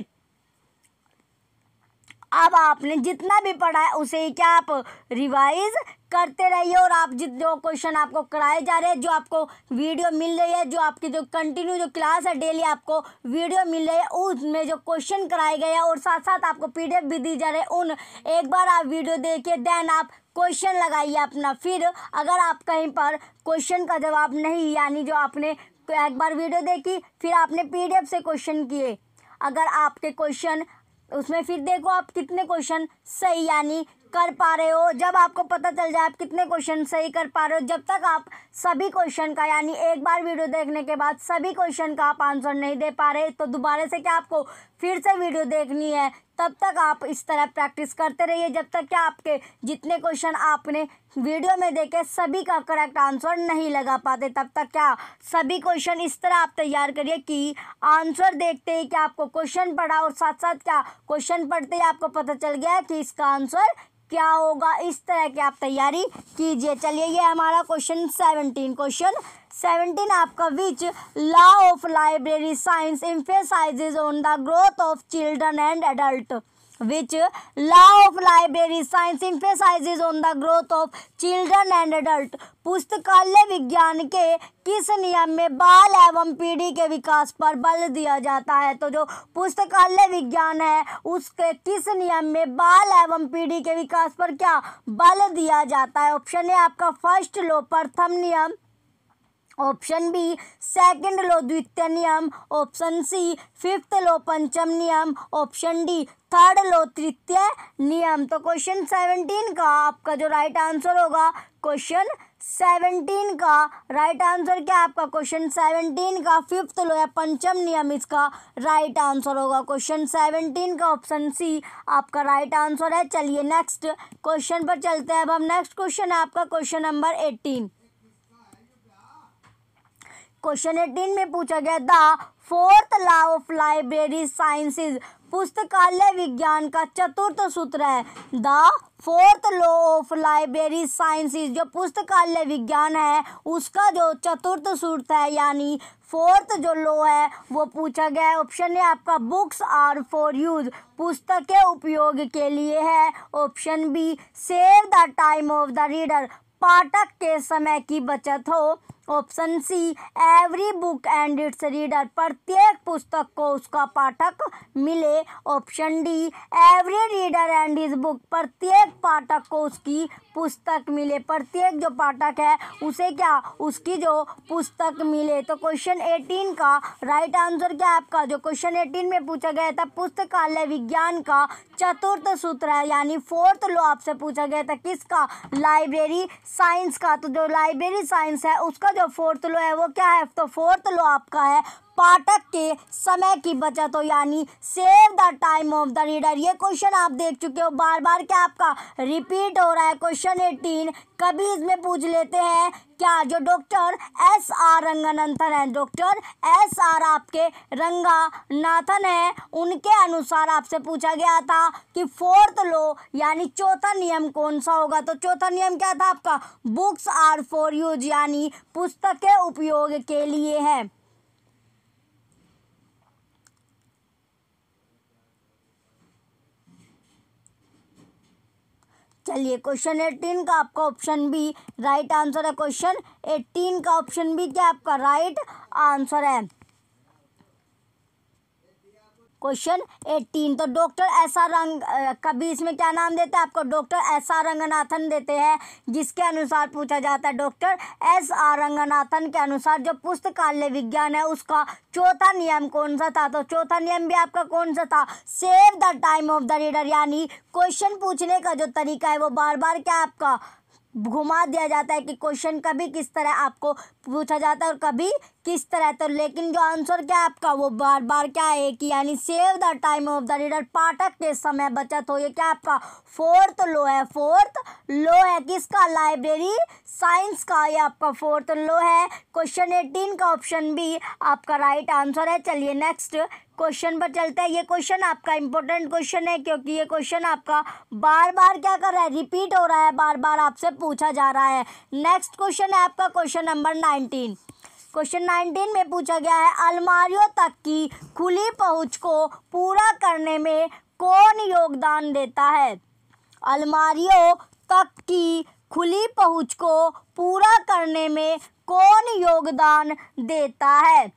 अब आपने जितना भी पढ़ा है उसे क्या आप रिवाइज करते रहिए और आप जित क्वेश्चन आपको कराए जा रहे हैं जो आपको वीडियो मिल रही है जो आपकी जो कंटिन्यू जो क्लास है डेली आपको वीडियो मिल रही है उसमें जो क्वेश्चन कराए गए हैं और साथ साथ आपको पीडीएफ भी दी जा रही है उन एक बार आप वीडियो देखिए देन आप क्वेश्चन लगाइए अपना फिर अगर आप कहीं पर क्वेश्चन का जवाब नहीं यानी जो आपने एक बार वीडियो देखी फिर आपने पी से क्वेश्चन किए अगर आपके क्वेश्चन उसमें फिर देखो आप कितने क्वेश्चन सही यानी कर पा रहे हो जब आपको पता चल जाए आप कितने क्वेश्चन सही कर पा रहे हो जब तक आप सभी क्वेश्चन का यानी एक बार वीडियो देखने के बाद सभी क्वेश्चन का आप आंसर नहीं दे पा रहे तो दोबारा से क्या आपको फिर से वीडियो देखनी है तब तक आप इस तरह प्रैक्टिस करते रहिए जब तक कि आपके जितने क्वेश्चन आपने वीडियो में देखे सभी का करेक्ट आंसर नहीं लगा पाते तब तक क्या सभी क्वेश्चन इस तरह आप तैयार करिए कि आंसर देखते ही कि आपको क्वेश्चन पढ़ा और साथ साथ क्या क्वेश्चन पढ़ते ही आपको पता चल गया कि इसका आंसर क्या होगा इस तरह की आप तैयारी कीजिए चलिए ये हमारा क्वेश्चन सेवनटीन क्वेश्चन सेवनटीन आपका which law of library science emphasizes on the growth of children and adult which law of library science emphasizes on the growth of children and adult पुस्तकालय विज्ञान के किस नियम में बाल एवं पीढ़ी के विकास पर बल दिया जाता है तो जो पुस्तकालय विज्ञान है उसके किस नियम में बाल एवं पीढ़ी के विकास पर क्या बल दिया जाता है ऑप्शन है आपका फर्स्ट लो प्रथम नियम ऑप्शन बी सेकंड लो द्वितीय नियम ऑप्शन सी फिफ्थ लो पंचम नियम ऑप्शन डी थर्ड लो तृतीय नियम तो क्वेश्चन सेवनटीन का आपका जो राइट आंसर होगा क्वेश्चन सेवनटीन का राइट आंसर क्या आपका क्वेश्चन सेवनटीन का फिफ्थ लो या पंचम नियम इसका राइट आंसर होगा क्वेश्चन सेवनटीन का ऑप्शन सी आपका राइट आंसर है चलिए नेक्स्ट क्वेश्चन पर चलते हैं अब हम नेक्स्ट क्वेश्चन है आपका question number eighteen question eighteen में पूछा गया the fourth law of library sciences पुस्तकालय विज्ञान का चतुर्थ सूत्र है the fourth law of library sciences जो पुस्तकालय विज्ञान है उसका जो चतुर्थ सूत्र है यानी फोर्थ जो लॉ है वो पूछा गया है ऑप्शन है आपका बुक्स आर फॉर यूज पुस्तक के उपयोग के लिए है option B save the time of the reader पाठक के समय की बचत हो option C every book and its reader प्रत्येक पुस्तक को उसका पाठक मिले option D every reader and his book प्रत्येक पाठक को उसकी पुस्तक मिले प्रत्येक जो पाठक है उसे क्या उसकी जो पुस्तक मिले तो क्वेश्चन एटीन का राइट आंसर क्या है आपका जो क्वेश्चन एटीन में पूछा गया था पुस्तकालय विज्ञान का चतुर्थ सूत्र है यानी फोर्थ लॉ आपसे पूछा गया था किसका लाइब्रेरी साइंस का तो जो लाइब्रेरी साइंस है उसका जो फोर्थ लॉ है वो क्या है तो फोर्थ लॉ आपका है पाठक के समय की बचत हो यानी save the time of the reader ये क्वेश्चन आप देख चुके हो बार बार क्या आपका रिपीट हो रहा है क्वेश्चन एटीन कभी इसमें पूछ लेते हैं क्या जो डॉक्टर एस आर रंगानाथन है डॉक्टर एस आर आपके रंगानाथन है उनके अनुसार आपसे पूछा गया था कि फोर्थ लो यानी चौथा नियम कौन सा होगा तो चौथा नियम क्या था आपका बुक्स आर फॉर यूज यानी पुस्तकें उपयोग के लिए है चलिए क्वेश्चन एटीन का आपका ऑप्शन बी राइट आंसर है क्वेश्चन एटीन का ऑप्शन बी क्या आपका राइट आंसर है क्वेश्चन एट्टीन तो डॉक्टर ऐसा रंग कभी इसमें क्या नाम देते हैं आपको डॉक्टर एस आर रंगनाथन देते हैं जिसके अनुसार पूछा जाता है डॉक्टर एस आर रंगनाथन के अनुसार जो पुस्तकालय विज्ञान है उसका चौथा नियम कौन सा था तो चौथा नियम भी आपका कौन सा था save the time of the reader यानी क्वेश्चन पूछने का जो तरीका है वो बार बार क्या आपका घुमा दिया जाता है कि क्वेश्चन कभी किस तरह आपको पूछा जाता है और कभी किस तरह तो लेकिन जो आंसर क्या है आपका वो बार बार क्या है कि यानी save the time of the reader पाठक के समय बचत हो ये क्या आपका फोर्थ लो है फोर्थ लो है किसका लाइब्रेरी साइंस का ये आपका फोर्थ लो है क्वेश्चन एटीन का ऑप्शन भी आपका राइट आंसर है चलिए नेक्स्ट क्वेश्चन पर चलते हैं ये क्वेश्चन आपका इंपॉर्टेंट क्वेश्चन है क्योंकि ये क्वेश्चन आपका बार बार क्या कर रहा है रिपीट हो रहा है बार बार आपसे पूछा जा रहा है नेक्स्ट क्वेश्चन है आपका question number nineteen question nineteen में पूछा गया है अलमारियों तक की खुली पहुँच को पूरा करने में कौन योगदान देता है अलमारियों तक की खुली पहुँच को पूरा करने में कौन योगदान देता है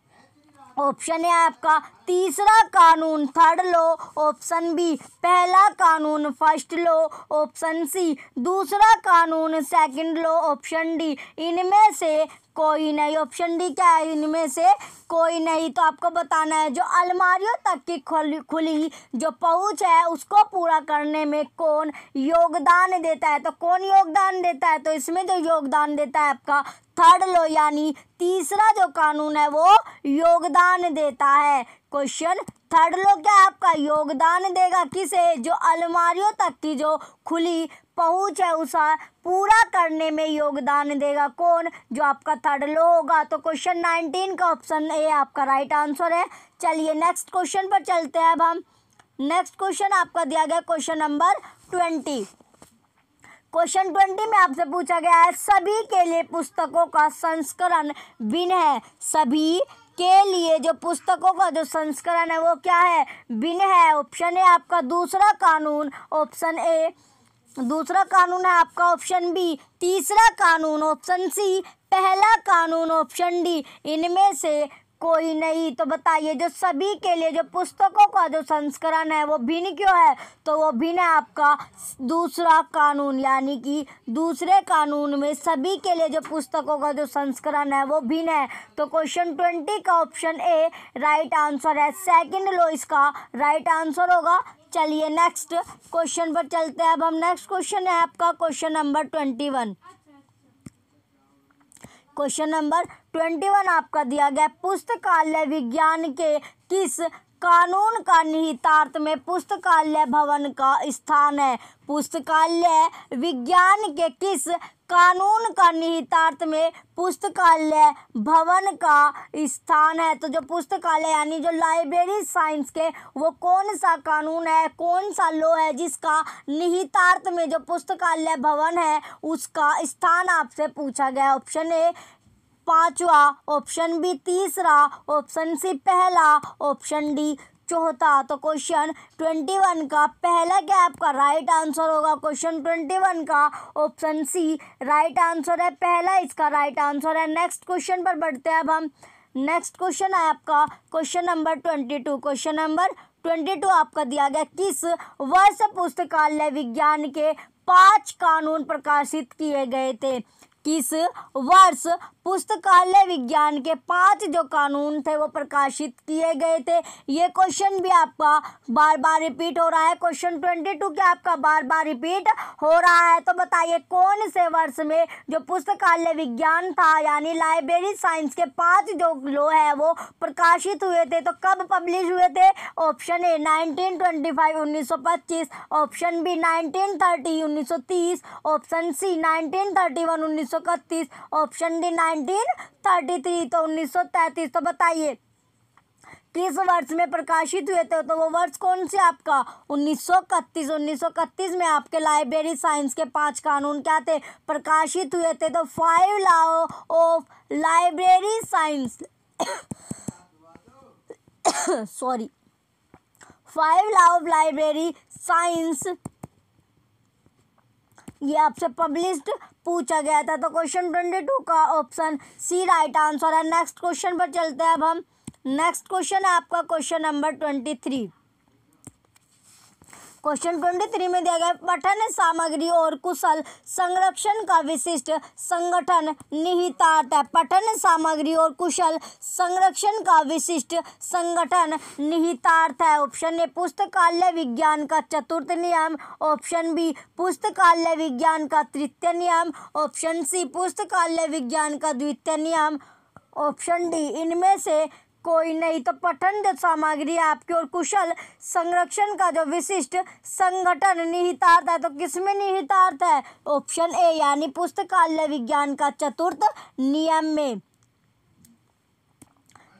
ऑप्शन है आपका तीसरा कानून थर्ड लो ऑप्शन बी पहला कानून फर्स्ट लो ऑप्शन सी दूसरा कानून सेकंड लो ऑप्शन डी इनमें से कोई नहीं ऑप्शन डी क्या है इनमें से कोई नहीं तो आपको बताना है जो अलमारियों तक की खुली खुली जो पहुंच है उसको पूरा करने में कौन योगदान देता है तो कौन योगदान देता है तो इसमें जो योगदान देता है आपका थर्ड लो यानी तीसरा जो कानून है वो योगदान देता है क्वेश्चन थर्ड लो क्या आपका योगदान देगा किसे जो अलमारियों तक की जो खुली पहुंच है उस पूरा करने में योगदान देगा कौन जो आपका थर्ड लो होगा तो क्वेश्चन नाइनटीन का ऑप्शन ए आपका राइट आंसर है चलिए नेक्स्ट क्वेश्चन पर चलते हैं अब हम नेक्स्ट क्वेश्चन आपका दिया गया question number twenty question twenty में आपसे पूछा गया है सभी के लिए पुस्तकों का संस्करण भिन्न है सभी के लिए जो पुस्तकों का जो संस्करण है वो क्या है भिन्न है ऑप्शन ए आपका दूसरा कानून ऑप्शन ए दूसरा कानून है आपका ऑप्शन बी तीसरा कानून ऑप्शन सी पहला कानून ऑप्शन डी इनमें से कोई नहीं तो बताइए जो सभी के लिए जो पुस्तकों का जो संस्करण है वो भिन्न क्यों है तो वो भिन्न है आपका दूसरा कानून यानी कि दूसरे कानून में सभी के लिए जो पुस्तकों का जो संस्करण है वो भिन्न है तो क्वेश्चन ट्वेंटी का ऑप्शन ए राइट आंसर है सेकंड लो इसका राइट आंसर होगा चलिए नेक्स्ट क्वेश्चन पर चलते हैं अब हम नेक्स्ट क्वेश्चन है आपका question number twenty one question number twenty one आपका दिया गया पुस्तकालय विज्ञान के किस कानून का निहितार्थ में पुस्तकालय भवन का स्थान है पुस्तकालय विज्ञान के किस कानून का निहितार्थ में पुस्तकालय भवन का स्थान है तो जो पुस्तकालय यानी जो लाइब्रेरी साइंस के वो कौन सा कानून है कौन सा लॉ है जिसका निहितार्थ में जो पुस्तकालय भवन है उसका स्थान आपसे पूछा गया ऑप्शन ए पांचवा ऑप्शन बी तीसरा ऑप्शन सी पहला ऑप्शन डी चौथा तो क्वेश्चन ट्वेंटी वन का पहला क्या आपका राइट आंसर होगा क्वेश्चन ट्वेंटी वन का ऑप्शन सी राइट आंसर है पहला इसका राइट आंसर है नेक्स्ट क्वेश्चन पर बढ़ते हैं अब हम नेक्स्ट क्वेश्चन है आपका question number twenty two question number twenty two आपका दिया गया किस वर्ष पुस्तकालय विज्ञान के पांच कानून प्रकाशित किए गए थे किस वर्ष पुस्तकालय विज्ञान के पांच जो कानून थे वो प्रकाशित किए गए थे ये क्वेश्चन भी आपका बार बार रिपीट हो रहा है क्वेश्चन ट्वेंटी टू के आपका बार बार रिपीट हो रहा है तो बताइए कौन से वर्ष में जो पुस्तकालय विज्ञान था यानी लाइब्रेरी साइंस के पांच जो लो है वो प्रकाशित हुए थे तो कब पब्लिश हुए थे option A nineteen twenty five उन्नीस सौ पच्चीस ऑप्शन बी नाइनटीन थर्टी उन्नीस सौ तीस option C nineteen thirty one उन्नीस इकतीस option D nineteen thirty three तो उन्नीस सौ तैंतीस तो बताइए किस वर्ष में प्रकाशित हुए थे तो वो वर्ष कौन से आपका उन्नीस सौ इकतीस उन्नीस सौ इकतीस में आपके लाइब्रेरी साइंस के पांच कानून क्या थे प्रकाशित हुए थे तो five law of library science sorry five law of library science ये आपसे पब्लिश्ड पूछा गया था तो क्वेश्चन ट्वेंटी टू का ऑप्शन सी राइट आंसर है नेक्स्ट क्वेश्चन पर चलते हैं अब हम नेक्स्ट क्वेश्चन है आपका question number twenty three question twenty three में दिया गया पठन सामग्री और कुशल संरक्षण का विशिष्ट संगठन निहितार्थ है पठन सामग्री और कुशल संरक्षण का विशिष्ट संगठन निहितार्थ है ऑप्शन ए पुस्तकालय विज्ञान का चतुर्थ नियम ऑप्शन बी पुस्तकालय विज्ञान का तृतीय नियम ऑप्शन सी पुस्तकालय विज्ञान का द्वितीय नियम ऑप्शन डी इनमें से कोई नहीं तो पठन सामग्री आपके और कुशल संरक्षण का जो विशिष्ट संगठन निहितार्थ है तो किसमें निहितार्थ है ऑप्शन ए यानी पुस्तकालय विज्ञान का चतुर्थ नियम में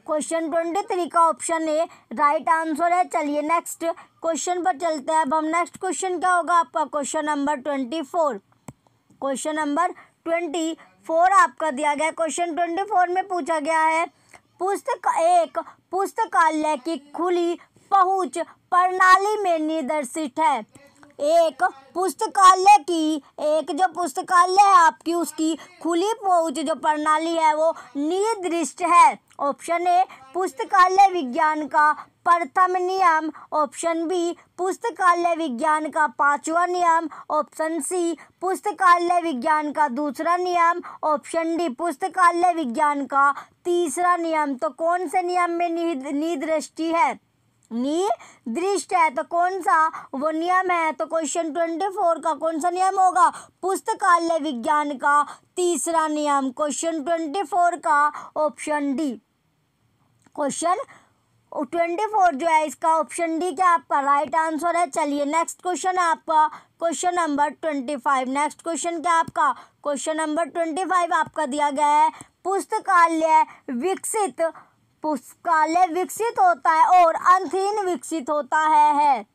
क्वेश्चन ट्वेंटी थ्री का ऑप्शन ए राइट आंसर है चलिए नेक्स्ट क्वेश्चन पर चलते हैं अब हम नेक्स्ट क्वेश्चन क्या होगा आपका question number twenty four question number twenty four आपका दिया गया क्वेश्चन ट्वेंटी फोर में पूछा गया है पुस्तक एक पुस्तकालय की खुली पहुंच प्रणाली में निर्देशित है एक पुस्तकालय की एक जो पुस्तकालय है आपकी उसकी खुली पहुंच जो प्रणाली है वो निर्दिष्ट है ऑप्शन ए पुस्तकालय विज्ञान का प्रथम नियम ऑप्शन बी पुस्तकालय विज्ञान का पांचवा नियम ऑप्शन सी पुस्तकालय विज्ञान का दूसरा नियम ऑप्शन डी पुस्तकालय विज्ञान का तीसरा नियम तो कौन से नियम में निदृष्टि है निदृष्ट है तो कौन सा वो नियम है तो क्वेश्चन ट्वेंटी फोर का कौन सा नियम होगा पुस्तकालय विज्ञान का तीसरा नियम क्वेश्चन ट्वेंटी फोर का option D question twenty four जो है इसका ऑप्शन डी क्या आपका राइट आंसर है चलिए नेक्स्ट क्वेश्चन आपका question number twenty five next question क्या आपका क्वेश्चन नंबर ट्वेंटी फाइव आपका दिया गया है पुस्तकालय विकसित पुस्तकालय विकसित होता है और अंतहीन विकसित होता है, है।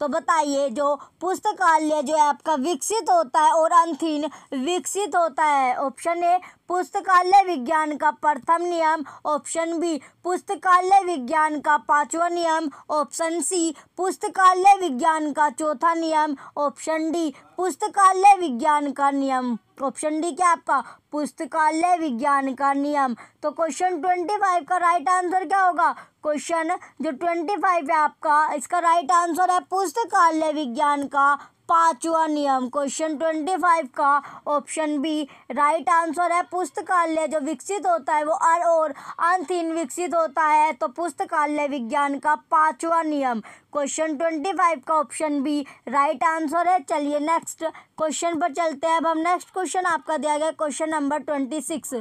तो बताइए जो पुस्तकालय जो है आपका विकसित होता है और अंतहीन विकसित होता है ऑप्शन ए पुस्तकालय विज्ञान का प्रथम नियम ऑप्शन बी पुस्तकालय विज्ञान का पांचवा नियम ऑप्शन सी पुस्तकालय विज्ञान का चौथा नियम ऑप्शन डी पुस्तकालय विज्ञान का नियम ऑप्शन डी क्या आपका पुस्तकालय विज्ञान का नियम तो क्वेश्चन ट्वेंटी फाइव का राइट आंसर क्या होगा क्वेश्चन जो ट्वेंटी फाइव है आपका इसका राइट आंसर है पुस्तकालय विज्ञान का पांचवा नियम क्वेश्चन ट्वेंटी फाइव का ऑप्शन बी राइट आंसर है पुस्तकालय जो विकसित होता है वो अर और अंतहीन विकसित होता है तो पुस्तकालय विज्ञान का पांचवा नियम क्वेश्चन ट्वेंटी फाइव का ऑप्शन बी राइट आंसर है चलिए नेक्स्ट क्वेश्चन पर चलते हैं अब हम नेक्स्ट क्वेश्चन आपका दिया गया question number twenty six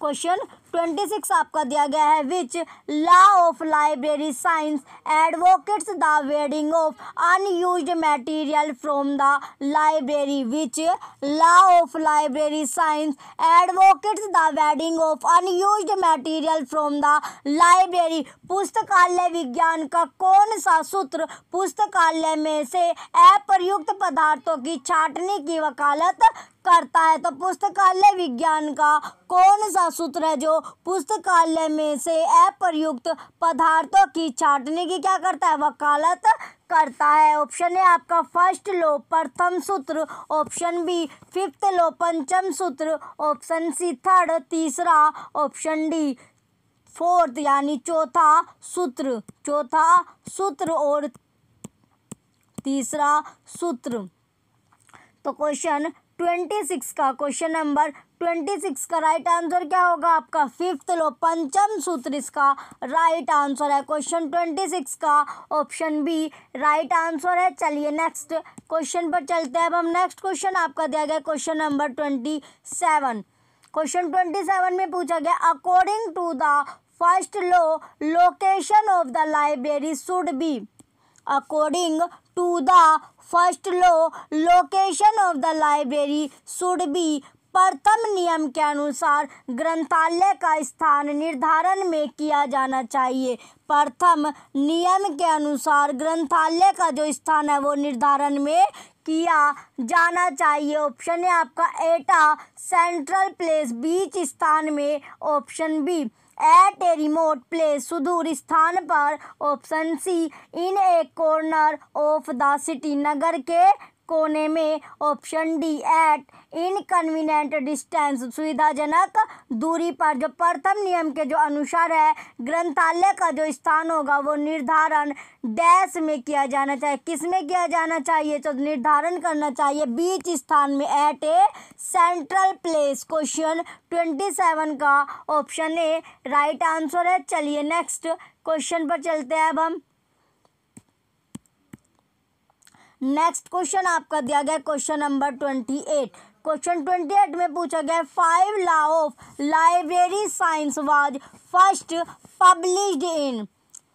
question twenty six आपका दिया गया है which law of library science advocates the weeding of unused material from the library which law of library science advocates the weeding of unused material from the library पुस्तकालय विज्ञान का कौन सा सूत्र पुस्तकालय में से अप्रयुक्त पदार्थों की छाटने की वकालत करता है तो पुस्तकालय विज्ञान का कौन सा सूत्र है जो पुस्तकालय में से अप्रयुक्त पदार्थों की छाटने की क्या करता है वकालत करता है ऑप्शन है आपका फर्स्ट लो प्रथम सूत्र ऑप्शन बी फिफ्थ लो पंचम सूत्र ऑप्शन सी थर्ड तीसरा ऑप्शन डी फोर्थ यानी चौथा सूत्र चौथा सूत्र और तीसरा सूत्र तो क्वेश्चन ट्वेंटी सिक्स का क्वेश्चन नंबर ट्वेंटी सिक्स का राइट आंसर क्या होगा आपका फिफ्थ लो पंचम सूत्र इसका राइट आंसर है क्वेश्चन ट्वेंटी सिक्स का ऑप्शन बी राइट आंसर है चलिए नेक्स्ट क्वेश्चन पर चलते हैं अब हम नेक्स्ट क्वेश्चन आपका दिया गया question number twenty seven question twenty seven में पूछा गया according to the first law location of the library should be according to the first law location of the library should be प्रथम नियम के अनुसार ग्रंथालय का स्थान निर्धारण में किया जाना चाहिए प्रथम नियम के अनुसार ग्रंथालय का जो स्थान है वो निर्धारण में किया जाना चाहिए ऑप्शन है आपका एटा सेंट्रल प्लेस बीच स्थान में option B at a remote place सुदूर स्थान पर option C in a corner of the city नगर के कोने में option D at inconvenient distance सुविधाजनक दूरी पर जो प्रथम नियम के जो अनुसार है ग्रंथालय का जो स्थान होगा वो निर्धारण डैश में किया जाना चाहिए किस में किया जाना चाहिए तो निर्धारण करना चाहिए बीच स्थान में at a central place question twenty seven का ऑप्शन ए राइट आंसर है चलिए नेक्स्ट क्वेश्चन पर चलते हैं अब हम नेक्स्ट क्वेश्चन आपका दिया गया question number twenty eight question twenty eight में पूछा गया five law of library science was first published in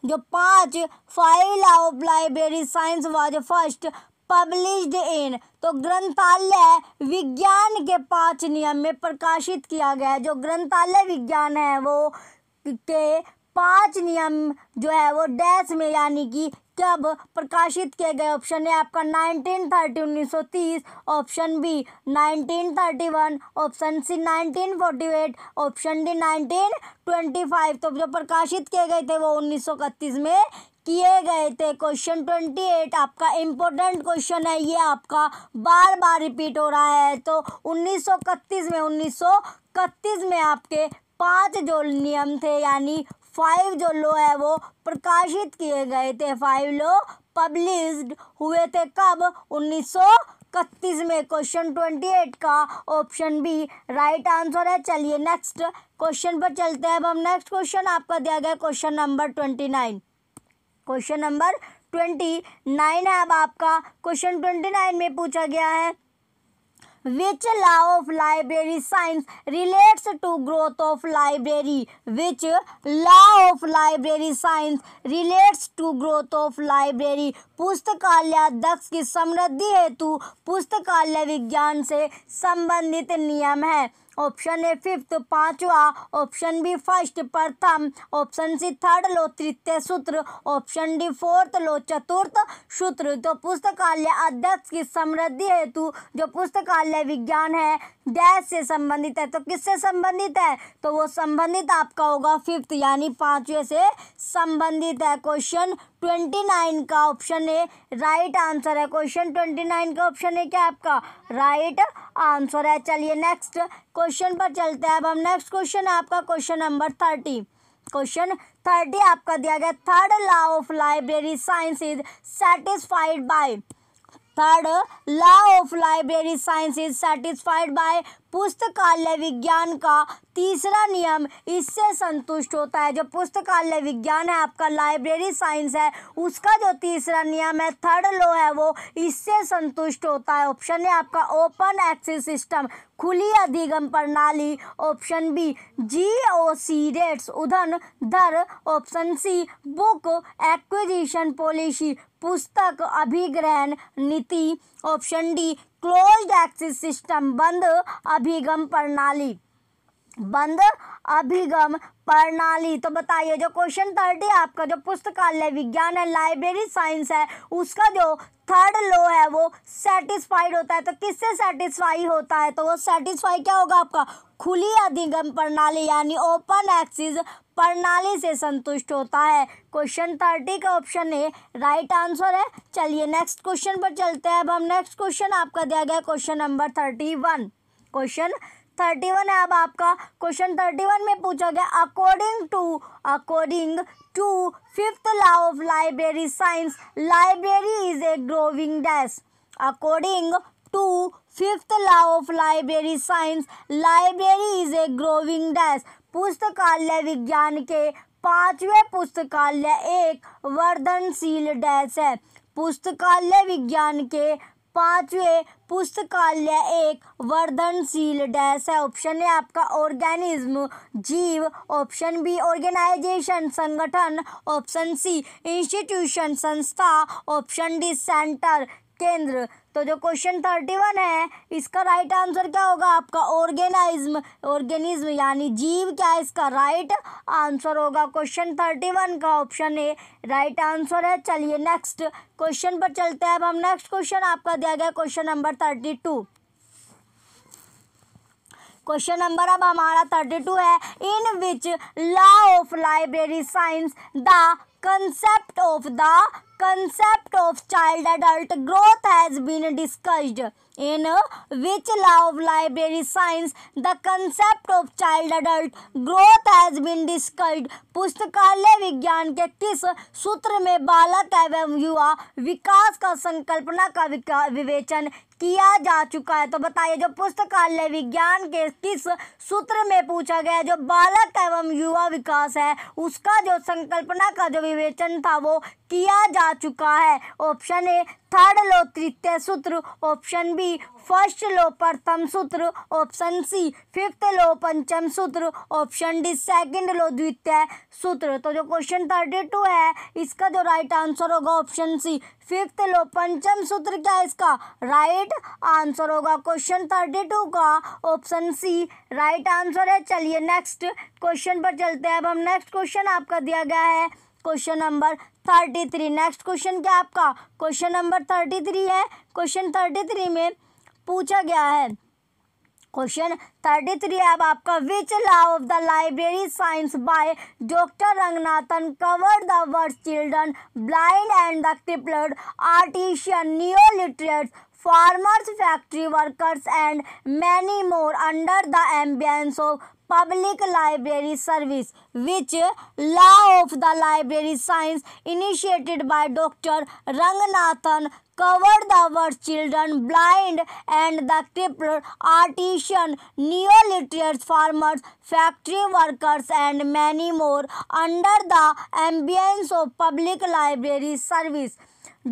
जो पांच five law of library science was first published in तो ग्रंथालय विज्ञान के पांच नियम में प्रकाशित किया गया है जो ग्रंथालय विज्ञान है वो के पांच नियम जो है वो डैश में यानी कि कब प्रकाशित किए गए ऑप्शन है आपका नाइनटीन थर्टी उन्नीस सौ तीस option B nineteen thirty one option C nineteen forty eight option D nineteen twenty five तो जो प्रकाशित किए गए थे वो उन्नीस सौ इकतीस में किए गए थे क्वेश्चन ट्वेंटी एट आपका इम्पोर्टेंट क्वेश्चन है ये आपका बार बार रिपीट हो रहा है तो उन्नीस सौ इकतीस में उन्नीस सौ इकतीस में आपके पांच जो नियम थे यानी फाइव जो लो है वो प्रकाशित किए गए थे फाइव लो पब्लिश्ड हुए थे कब उन्नीस इकतीस में क्वेश्चन ट्वेंटी एट का ऑप्शन बी राइट आंसर है चलिए नेक्स्ट क्वेश्चन पर चलते हैं अब हम नेक्स्ट क्वेश्चन आपका दिया गया question number twenty nine question number twenty nine है अब आपका क्वेश्चन ट्वेंटी नाइन में पूछा गया है which law of library science relates to growth of library which law of library science relates to growth of library पुस्तकालय अध्यक्ष की समृद्धि हेतु पुस्तकालय विज्ञान से संबंधित नियम है ऑप्शन ए फिफ्थ पांचवा ऑप्शन बी फर्स्ट प्रथम ऑप्शन सी थर्ड लो तृतीय सूत्र ऑप्शन डी फोर्थ लो चतुर्थ सूत्र तो पुस्तकालय अध्यक्ष की समृद्धि हेतु जो पुस्तकालय विज्ञान है डैश से संबंधित है तो किससे संबंधित है तो वो संबंधित आपका होगा फिफ्थ यानी पांचवे से संबंधित है क्वेश्चन ट्वेंटी नाइन का ऑप्शन ए राइट आंसर है क्वेश्चन ट्वेंटी नाइन का ऑप्शन है क्या आपका राइट आंसर है चलिए नेक्स्ट क्वेश्चन पर चलते हैं अब हम नेक्स्ट क्वेश्चन है आपका question number thirty question thirty आपका दिया गया third law of library science is satisfied by third law of library science is satisfied by पुस्तकालय विज्ञान का तीसरा नियम इससे संतुष्ट होता है जो पुस्तकालय विज्ञान है आपका लाइब्रेरी साइंस है उसका जो तीसरा नियम है थर्ड लो है वो इससे संतुष्ट होता है ऑप्शन है आपका ओपन एक्सेस सिस्टम खुली अधिगम प्रणाली option B G O C rates उधन दर option C book acquisition policy पुस्तक अभिग्रहण नीति option D closed access system बंद अभिगम प्रणाली बंद अभिगम प्रणाली तो बताइए जो क्वेश्चन थर्टी आपका जो पुस्तकालय विज्ञान है लाइब्रेरी साइंस है उसका जो थर्ड लो है वो सेटिस्फाइड होता है तो किससे सेटिस्फाई होता है तो वो सेटिस्फाई क्या होगा आपका खुली अधिगम प्रणाली यानी ओपन एक्सिस प्रणाली से संतुष्ट होता है क्वेश्चन थर्टी का ऑप्शन ए राइट आंसर है चलिए नेक्स्ट क्वेश्चन पर चलते हैं अब हम नेक्स्ट क्वेश्चन आपका दिया गया question number thirty one question thirty one है अब आपका क्वेश्चन थर्टी वन में पूछा गया according to according to fifth law of library science library is a growing dash according to fifth law of library science library is a growing dash पुस्तकालय विज्ञान के पांचवे पुस्तकालय एक वर्धनशील डैश है पुस्तकालय विज्ञान के पांचवे पुस्तकालय एक वर्धनशील डैश है ऑप्शन है आपका ऑर्गेनिज्म जीव ऑप्शन बी ऑर्गेनाइजेशन संगठन ऑप्शन सी इंस्टीट्यूशन संस्था ऑप्शन डी सेंटर केंद्र तो जो क्वेश्चन थर्टी वन है इसका राइट आंसर क्या होगा आपका ऑर्गेनाइज्म ऑर्गेनिज्म यानी जीव क्या इसका राइट आंसर होगा क्वेश्चन थर्टी वन का ऑप्शन ए राइट आंसर है चलिए नेक्स्ट क्वेश्चन पर चलते हैं अब हम नेक्स्ट क्वेश्चन आपका दिया गया question number thirty two question number अब हमारा थर्टी टू है in which law of library science the concept of the concept of child adult growth has been discussed. In which law of library science the concept of child adult growth has been discussed? पुस्तकालय विज्ञान के किस सूत्र में बालक एवं युवा विकास का संकल्पना का विवेचन किया जा चुका है तो बताइए जो पुस्तकालय विज्ञान के किस सूत्र में पूछा गया जो बालक एवं युवा विकास है उसका जो संकल्पना का जो विवेचन था वो किया जा चुका है ऑप्शन ए थर्ड लो तृतीय सूत्र ऑप्शन बी फर्स्ट लो प्रथम सूत्र ऑप्शन सी फिफ्थ लो पंचम सूत्र ऑप्शन डी सेकंड लो द्वितीय सूत्र तो जो क्वेश्चन थर्टी टू है इसका जो राइट आंसर होगा ऑप्शन सी फिफ्थ लो पंचम सूत्र क्या है इसका राइट राइट आंसर होगा क्वेश्चन थर्टी टू का ऑप्शन सी राइट आंसर है चलिए नेक्स्ट क्वेश्चन पर चलते हैं अब हम नेक्स्ट क्वेश्चन आपका दिया गया है question number thirty three next question क्या आपका क्वेश्चन नंबर थर्टी थ्री है क्वेश्चन थर्टी थ्री में पूछा गया है क्वेश्चन थर्टी थ्री अब आपका which law of the library science by doctor Ranganathan cover the word children blind and the crippled artisan new literate farmers, factory workers and many more under the ambience of public library service which law of the library science initiated by Dr. Ranganathan covered the words children, blind and the crippled artisan, neoliterates, farmers, factory workers and many more under the ambience of public library service.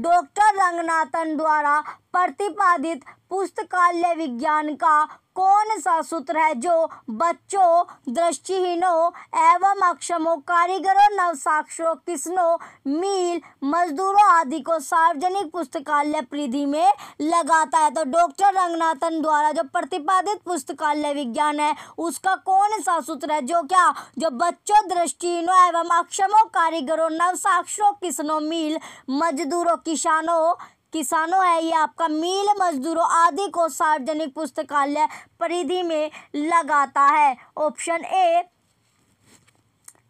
Doctor Ranganathan द्वारा प्रतिपादित पुस्तकालय विज्ञान का कौन सा सूत्र है जो बच्चों दृष्टिहीनों एवं अक्षमों कारीगरों साक्षरों किसनों मील मजदूरों आदि को सार्वजनिक पुस्तकालय प्रीधि में लगाता है तो डॉक्टर रंगनाथन द्वारा जो प्रतिपादित पुस्तकालय विज्ञान है उसका कौन सा सूत्र है जो क्या जो बच्चों दृष्टिहीनों एवं अक्षमों कारीगरों नव साक्षरों किसनों मील मजदूरों किसानों किसानों है ये आपका मील मजदूरों आदि को सार्वजनिक पुस्तकालय परिधि में लगाता है ऑप्शन ए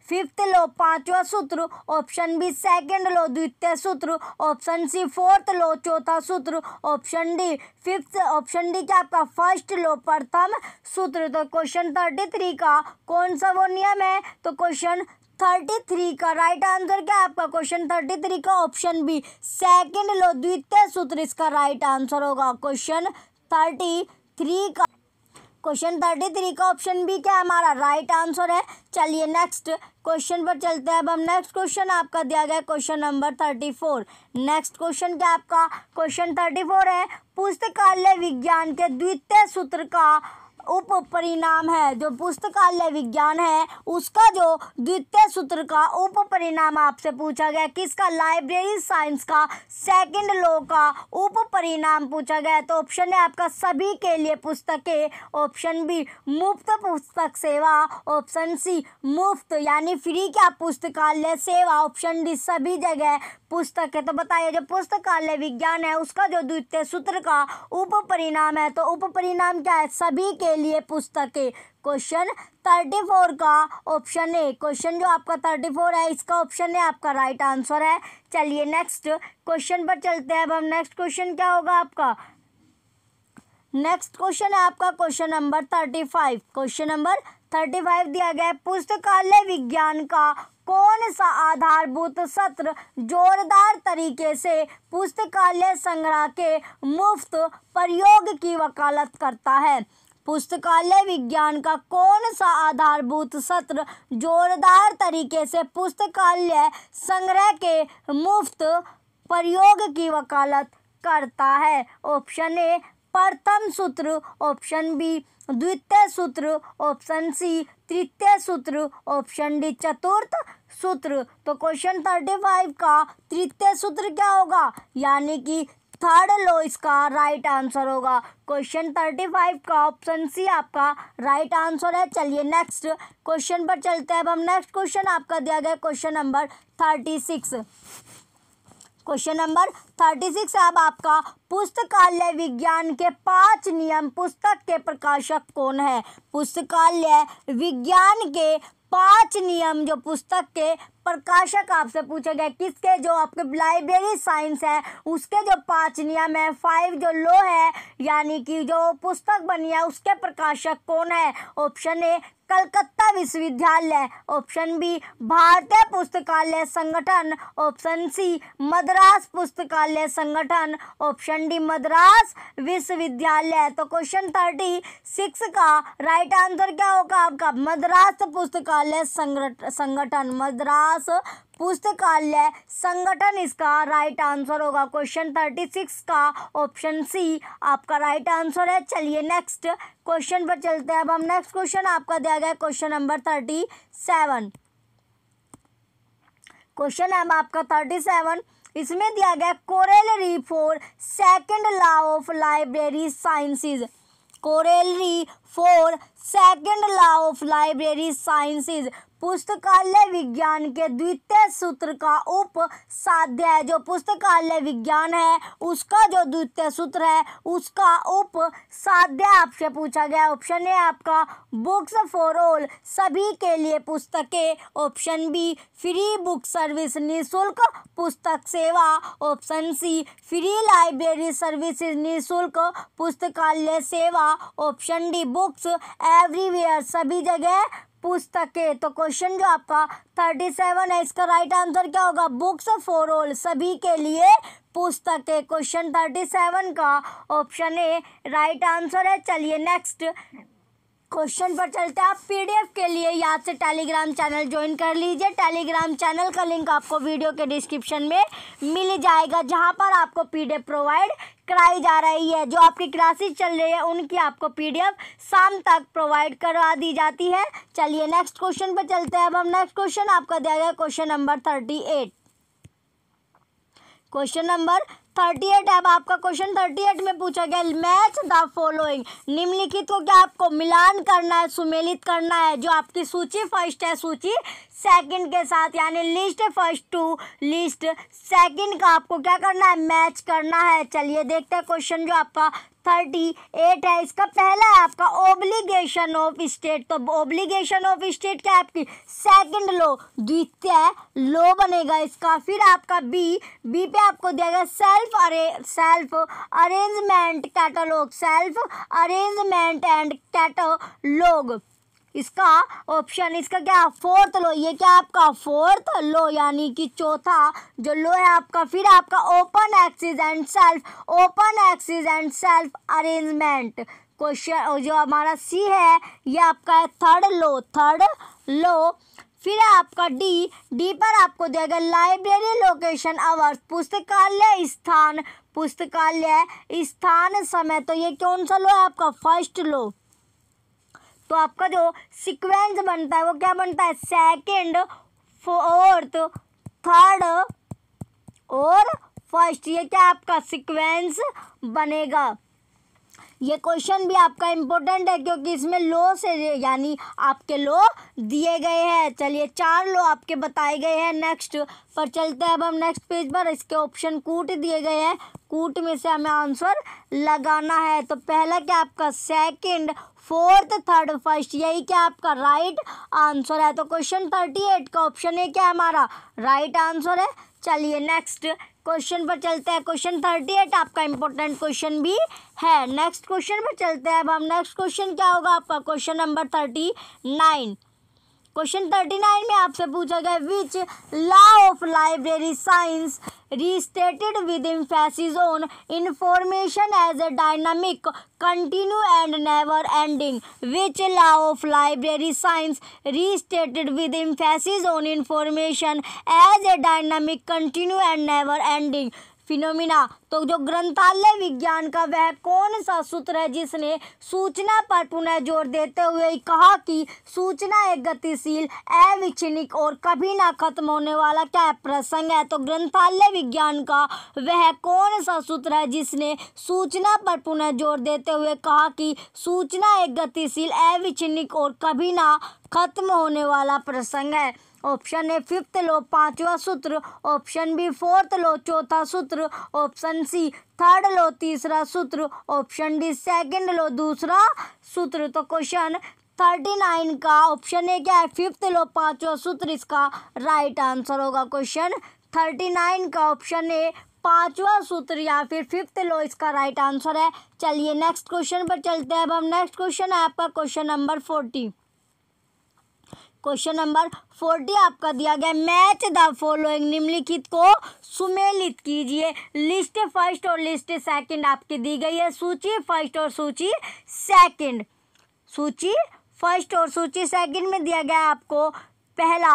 फिफ्थ लो पांचवा सूत्र ऑप्शन बी सेकंड लो द्वितीय सूत्र ऑप्शन सी फोर्थ लो चौथा सूत्र option D fifth option D क्या आपका फर्स्ट लो प्रथम सूत्र तो क्वेश्चन थर्टी थ्री का कौन सा वो नियम है तो क्वेश्चन थर्टी थ्री का राइट आंसर क्या है आपका क्वेश्चन थर्टी थ्री का ऑप्शन बी सेकंड लो द्वितीय सूत्र इसका राइट आंसर होगा क्वेश्चन थर्टी थ्री का क्वेश्चन थर्टी थ्री का ऑप्शन बी क्या हमारा राइट आंसर है चलिए नेक्स्ट क्वेश्चन पर चलते हैं अब हम नेक्स्ट क्वेश्चन आपका दिया गया question number thirty four next question क्या आपका क्वेश्चन थर्टी फोर है पुस्तकालय विज्ञान के द्वितीय सूत्र का उप परिणाम है जो पुस्तकालय विज्ञान है उसका जो द्वितीय सूत्र का उप परिणाम आपसे पूछा गया किसका लाइब्रेरी साइंस का सेकंड लॉ का उप परिणाम पूछा गया तो ऑप्शन है आपका सभी के लिए पुस्तकें ऑप्शन बी मुफ्त पुस्तक सेवा ऑप्शन सी मुफ्त यानी फ्री क्या पुस्तकालय सेवा ऑप्शन डी सभी जगह पुस्तक है तो बताइए जो पुस्तकालय विज्ञान है उसका जो द्वितीय सूत्र का उप परिणाम है तो उप परिणाम क्या है सभी के के लिए पुस्तकें क्वेश्चन थर्टी फोर का ऑप्शन ए क्वेश्चन जो आपका थर्टी फोर है इसका ऑप्शन है आपका राइट आंसर है चलिए नेक्स्ट क्वेश्चन पर चलते हैं अब हम नेक्स्ट क्वेश्चन क्या होगा आपका नेक्स्ट क्वेश्चन है आपका question number thirty five question number thirty five दिया गया है पुस्तकालय विज्ञान का कौन सा आधारभूत सत्र जोरदार तरीके से पुस्तकालय संग्रह के मुफ्त प्रयोग की वकालत करता है पुस्तकालय विज्ञान का कौन सा आधारभूत सत्र जोरदार तरीके से पुस्तकालय संग्रह के मुफ्त प्रयोग की वकालत करता है ऑप्शन ए प्रथम सूत्र ऑप्शन बी द्वितीय सूत्र ऑप्शन सी तृतीय सूत्र ऑप्शन डी चतुर्थ सूत्र तो क्वेश्चन थर्टी फाइव का तृतीय सूत्र क्या होगा यानी कि थर्ड लो इसका राइट आंसर होगा क्वेश्चन थर्टी फाइव का ऑप्शन सी आपका राइट आंसर है चलिए नेक्स्ट क्वेश्चन पर चलते हैं अब हम नेक्स्ट क्वेश्चन आपका दिया गया question number thirty six question number thirty six अब आपका पुस्तकालय विज्ञान के पांच नियम पुस्तक के प्रकाशक कौन है पुस्तकालय विज्ञान के पांच नियम जो पुस्तक के प्रकाशक आपसे पूछे गए किसके जो आपके लाइब्रेरी साइंस है उसके जो पांच नियम है फाइव जो लो है यानी कि जो पुस्तक बनी है उसके प्रकाशक कौन है ऑप्शन ए कलकत्ता विश्वविद्यालय ऑप्शन बी भारतीय पुस्तकालय संगठन ऑप्शन सी मद्रास पुस्तकालय संगठन ऑप्शन डी मद्रास विश्वविद्यालय तो क्वेश्चन थर्टी सिक्स का राइट आंसर क्या होगा आपका मद्रास पुस्तकालय संगठन मद्रास पुस्तकालय संगठन इसका राइट आंसर होगा क्वेश्चन थर्टी सिक्स का ऑप्शन सी आपका राइट आंसर है चलिए नेक्स्ट क्वेश्चन पर चलते हैं अब हम नेक्स्ट क्वेश्चन आपका दिया गया question number thirty seven question है आपका थर्टी सेवन इसमें दिया गया corollary four second law of library sciences corollary four second law of library sciences पुस्तकालय विज्ञान के द्वितीय सूत्र का उपसाध्य है जो पुस्तकालय विज्ञान है उसका जो द्वितीय सूत्र है उसका उपसाध्य आपसे पूछा गया ऑप्शन है आपका बुक्स फॉर ऑल सभी के लिए पुस्तकें option B free book service निशुल्क पुस्तक सेवा option C free library service निशुल्क पुस्तकालय सेवा ऑप्शन डी बुक्स एवरीवेयर सभी जगह पुस्तकें तो क्वेश्चन जो आपका थर्टी सेवन है इसका राइट आंसर क्या होगा बुक्स फॉर ऑल सभी के लिए पुस्तकें क्वेश्चन थर्टी सेवन का ऑप्शन ए राइट आंसर है चलिए नेक्स्ट क्वेश्चन पर चलते हैं आप पीडीएफ के लिए याद से टेलीग्राम चैनल ज्वाइन कर लीजिए टेलीग्राम चैनल का लिंक आपको वीडियो के डिस्क्रिप्शन में मिल जाएगा जहां पर आपको पीडीएफ प्रोवाइड कराई जा रही है जो आपकी क्लासेस चल रही है उनकी आपको पीडीएफ शाम तक प्रोवाइड करवा दी जाती है चलिए नेक्स्ट क्वेश्चन पर चलते हैं अब हम नेक्स्ट क्वेश्चन आपका दिया गया question number thirty eight question number thirty eight अब आपका क्वेश्चन थर्टी एट में पूछा गया मैच द फॉलोइंग निम्नलिखित को क्या आपको मिलान करना है सुमेलित करना है जो आपकी सूची फर्स्ट है सूची सेकंड के साथ यानी list first to list second का आपको क्या करना है मैच करना है चलिए देखते हैं क्वेश्चन जो आपका थर्टी एट है इसका पहला है आपका ओब्लिगेशन ऑफ स्टेट तो ओब्लिगेशन ऑफ स्टेट क्या आपकी सेकंड लो द्वितीय लो बनेगा इसका फिर आपका बी बी पे आपको दिया गया सेल्फ अरे self arrangement catalogue self arrangement and catalogue इसका ऑप्शन इसका क्या फोर्थ लो ये क्या आपका फोर्थ लो यानी कि चौथा जो लो है आपका फिर आपका open access and self open access and self arrangement question जो हमारा सी है ये आपका है थर्ड लो थर्ड लो फिर है आपका डी डी पर आपको दिया गया लाइब्रेरी लोकेशन आवर्स पुस्तकालय स्थान पुस्तकालय स्थान समय तो ये कौन सा लो है आपका फर्स्ट लो तो आपका जो सीक्वेंस बनता है वो क्या बनता है सेकंड फोर्थ थर्ड और फर्स्ट ये क्या आपका सीक्वेंस बनेगा ये क्वेश्चन भी आपका इम्पोर्टेंट है क्योंकि इसमें लो से यानी आपके लो दिए गए हैं चलिए चार लो आपके बताए गए हैं नेक्स्ट पर चलते हैं अब हम नेक्स्ट पेज पर इसके ऑप्शन कूट दिए गए हैं कूट में से हमें आंसर लगाना है तो पहला क्या आपका सेकंड फोर्थ थर्ड फर्स्ट यही क्या आपका राइट आंसर है तो क्वेश्चन थर्टी एट का ऑप्शन है क्या हमारा राइट आंसर है चलिए नेक्स्ट क्वेश्चन पर चलते हैं क्वेश्चन थर्टी एट आपका इंपॉर्टेंट क्वेश्चन भी है नेक्स्ट क्वेश्चन पर चलते हैं अब हम नेक्स्ट क्वेश्चन क्या होगा आपका question number thirty nine question thirty nine में आपसे पूछा गया which law of library science restated with faces on information as a dynamic continue and never ending which law of library science restated with faces on information as a dynamic continue and never ending phenomena तो जो ग्रंथालय विज्ञान का वह कौन सा तो सूत्र है जिसने सूचना पर पुनः जोर देते हुए कहा कि सूचना एक गतिशील अविच्छिन्निक और कभी ना खत्म होने वाला क्या प्रसंग है तो ग्रंथालय विज्ञान का वह कौन सा सूत्र है जिसने सूचना पर पुनः जोर देते हुए कहा कि सूचना एक गतिशील अविच्छिन्निक और कभी ना खत्म होने वाला प्रसंग है ऑप्शन ए फिफ्थ लो पांचवा सूत्र ऑप्शन बी फोर्थ लो चौथा सूत्र ऑप्शन सी थर्ड लो तीसरा सूत्र ऑप्शन डी सेकंड लो दूसरा सूत्र तो क्वेश्चन थर्टी नाइन का ऑप्शन ए क्या है फिफ्थ लो पांचवा सूत्र इसका राइट आंसर होगा क्वेश्चन थर्टी नाइन का ऑप्शन ए पांचवा सूत्र या फिर फिफ्थ लो इसका राइट आंसर है चलिए नेक्स्ट क्वेश्चन पर चलते हैं अब हम नेक्स्ट क्वेश्चन है आपका question number forty question number forty आपका दिया गया मैच द फॉलोइंग निम्नलिखित को सुमेलित कीजिए लिस्ट फर्स्ट और लिस्ट सेकंड आपकी दी गई है सूची फर्स्ट और सूची सेकंड सूची फर्स्ट और सूची सेकंड में दिया गया आपको पहला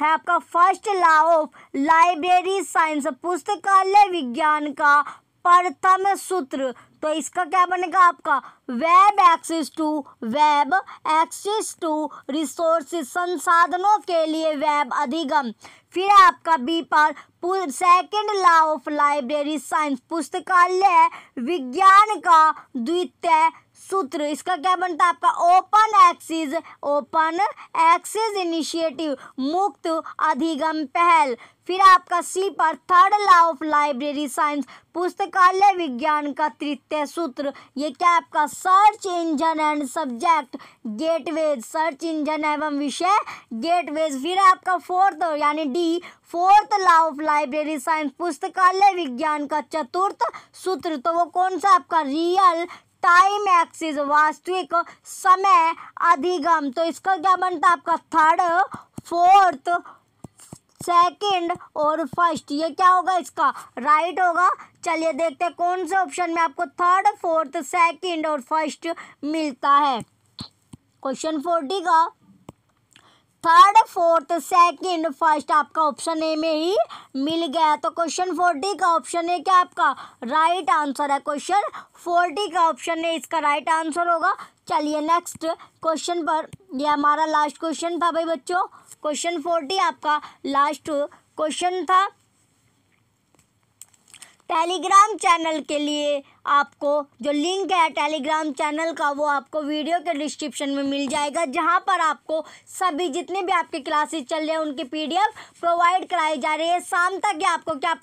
है आपका first law of library science पुस्तकालय विज्ञान का प्रथम सूत्र तो इसका क्या बनेगा आपका web access to web access to resource संसाधनों के लिए वेब अधिगम फिर आपका बी पर second law of library science पुस्तकालय विज्ञान का द्वितीय सूत्र इसका क्या बनता है आपका open access open access initiative मुक्त अधिगम पहल फिर आपका सी पर third law of library science पुस्तकालय विज्ञान का तृतीय सूत्र ये क्या आपका search engine and subject gateways search engine एवं विषय गेटवेज फिर आपका फोर्थ यानी D fourth law of library science पुस्तकालय विज्ञान का चतुर्थ सूत्र तो वो कौन सा आपका रियल टाइम एक्सिस वास्तविक समय अधिगम तो इसका क्या बनता है आपका थर्ड फोर्थ सेकंड और फर्स्ट ये क्या होगा इसका राइट right होगा चलिए देखते हैं कौन से ऑप्शन में आपको थर्ड फोर्थ सेकंड और फर्स्ट मिलता है क्वेश्चन फोर्टी का थर्ड फोर्थ सेकंड फर्स्ट आपका ऑप्शन ए में ही मिल गया तो क्वेश्चन फोर्टी का ऑप्शन है क्या आपका राइट आंसर है क्वेश्चन फोर्टी का ऑप्शन है इसका राइट आंसर होगा चलिए नेक्स्ट क्वेश्चन पर ये हमारा लास्ट क्वेश्चन था भाई बच्चों क्वेश्चन फोर्टी आपका लास्ट क्वेश्चन था टेलीग्राम चैनल के लिए आपको जो लिंक है टेलीग्राम चैनल का वो आपको वीडियो के डिस्क्रिप्शन में मिल जाएगा जहाँ पर आपको सभी जितने भी आपके क्लासेस चल रहे हैं उनकी पीडीएफ प्रोवाइड कराई जा रही है शाम तक ही आपको क्या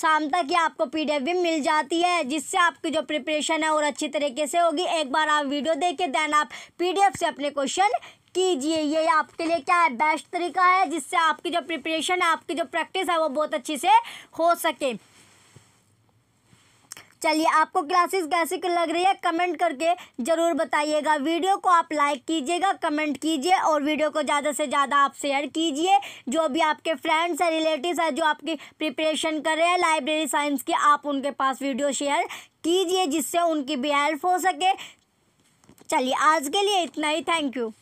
शाम तक ही आपको पीडीएफ भी मिल जाती है जिससे आपकी जो प्रिपरेशन है और अच्छी तरीके से होगी एक बार आप वीडियो देखें देन आप पी से अपने क्वेश्चन कीजिए ये आपके लिए क्या है बेस्ट तरीका है जिससे आपकी जो प्रिपरेशन है आपकी जो प्रैक्टिस है वो बहुत अच्छी से हो सके चलिए आपको क्लासेस कैसी लग रही है कमेंट करके ज़रूर बताइएगा वीडियो को आप लाइक कीजिएगा कमेंट कीजिए और वीडियो को ज़्यादा से ज़्यादा आप शेयर कीजिए जो भी आपके फ्रेंड्स हैं रिलेटिव्स हैं जो आपकी प्रिपरेशन कर रहे हैं लाइब्रेरी साइंस की आप उनके पास वीडियो शेयर कीजिए जिससे उनकी भी हेल्प हो सके चलिए आज के लिए इतना ही थैंक यू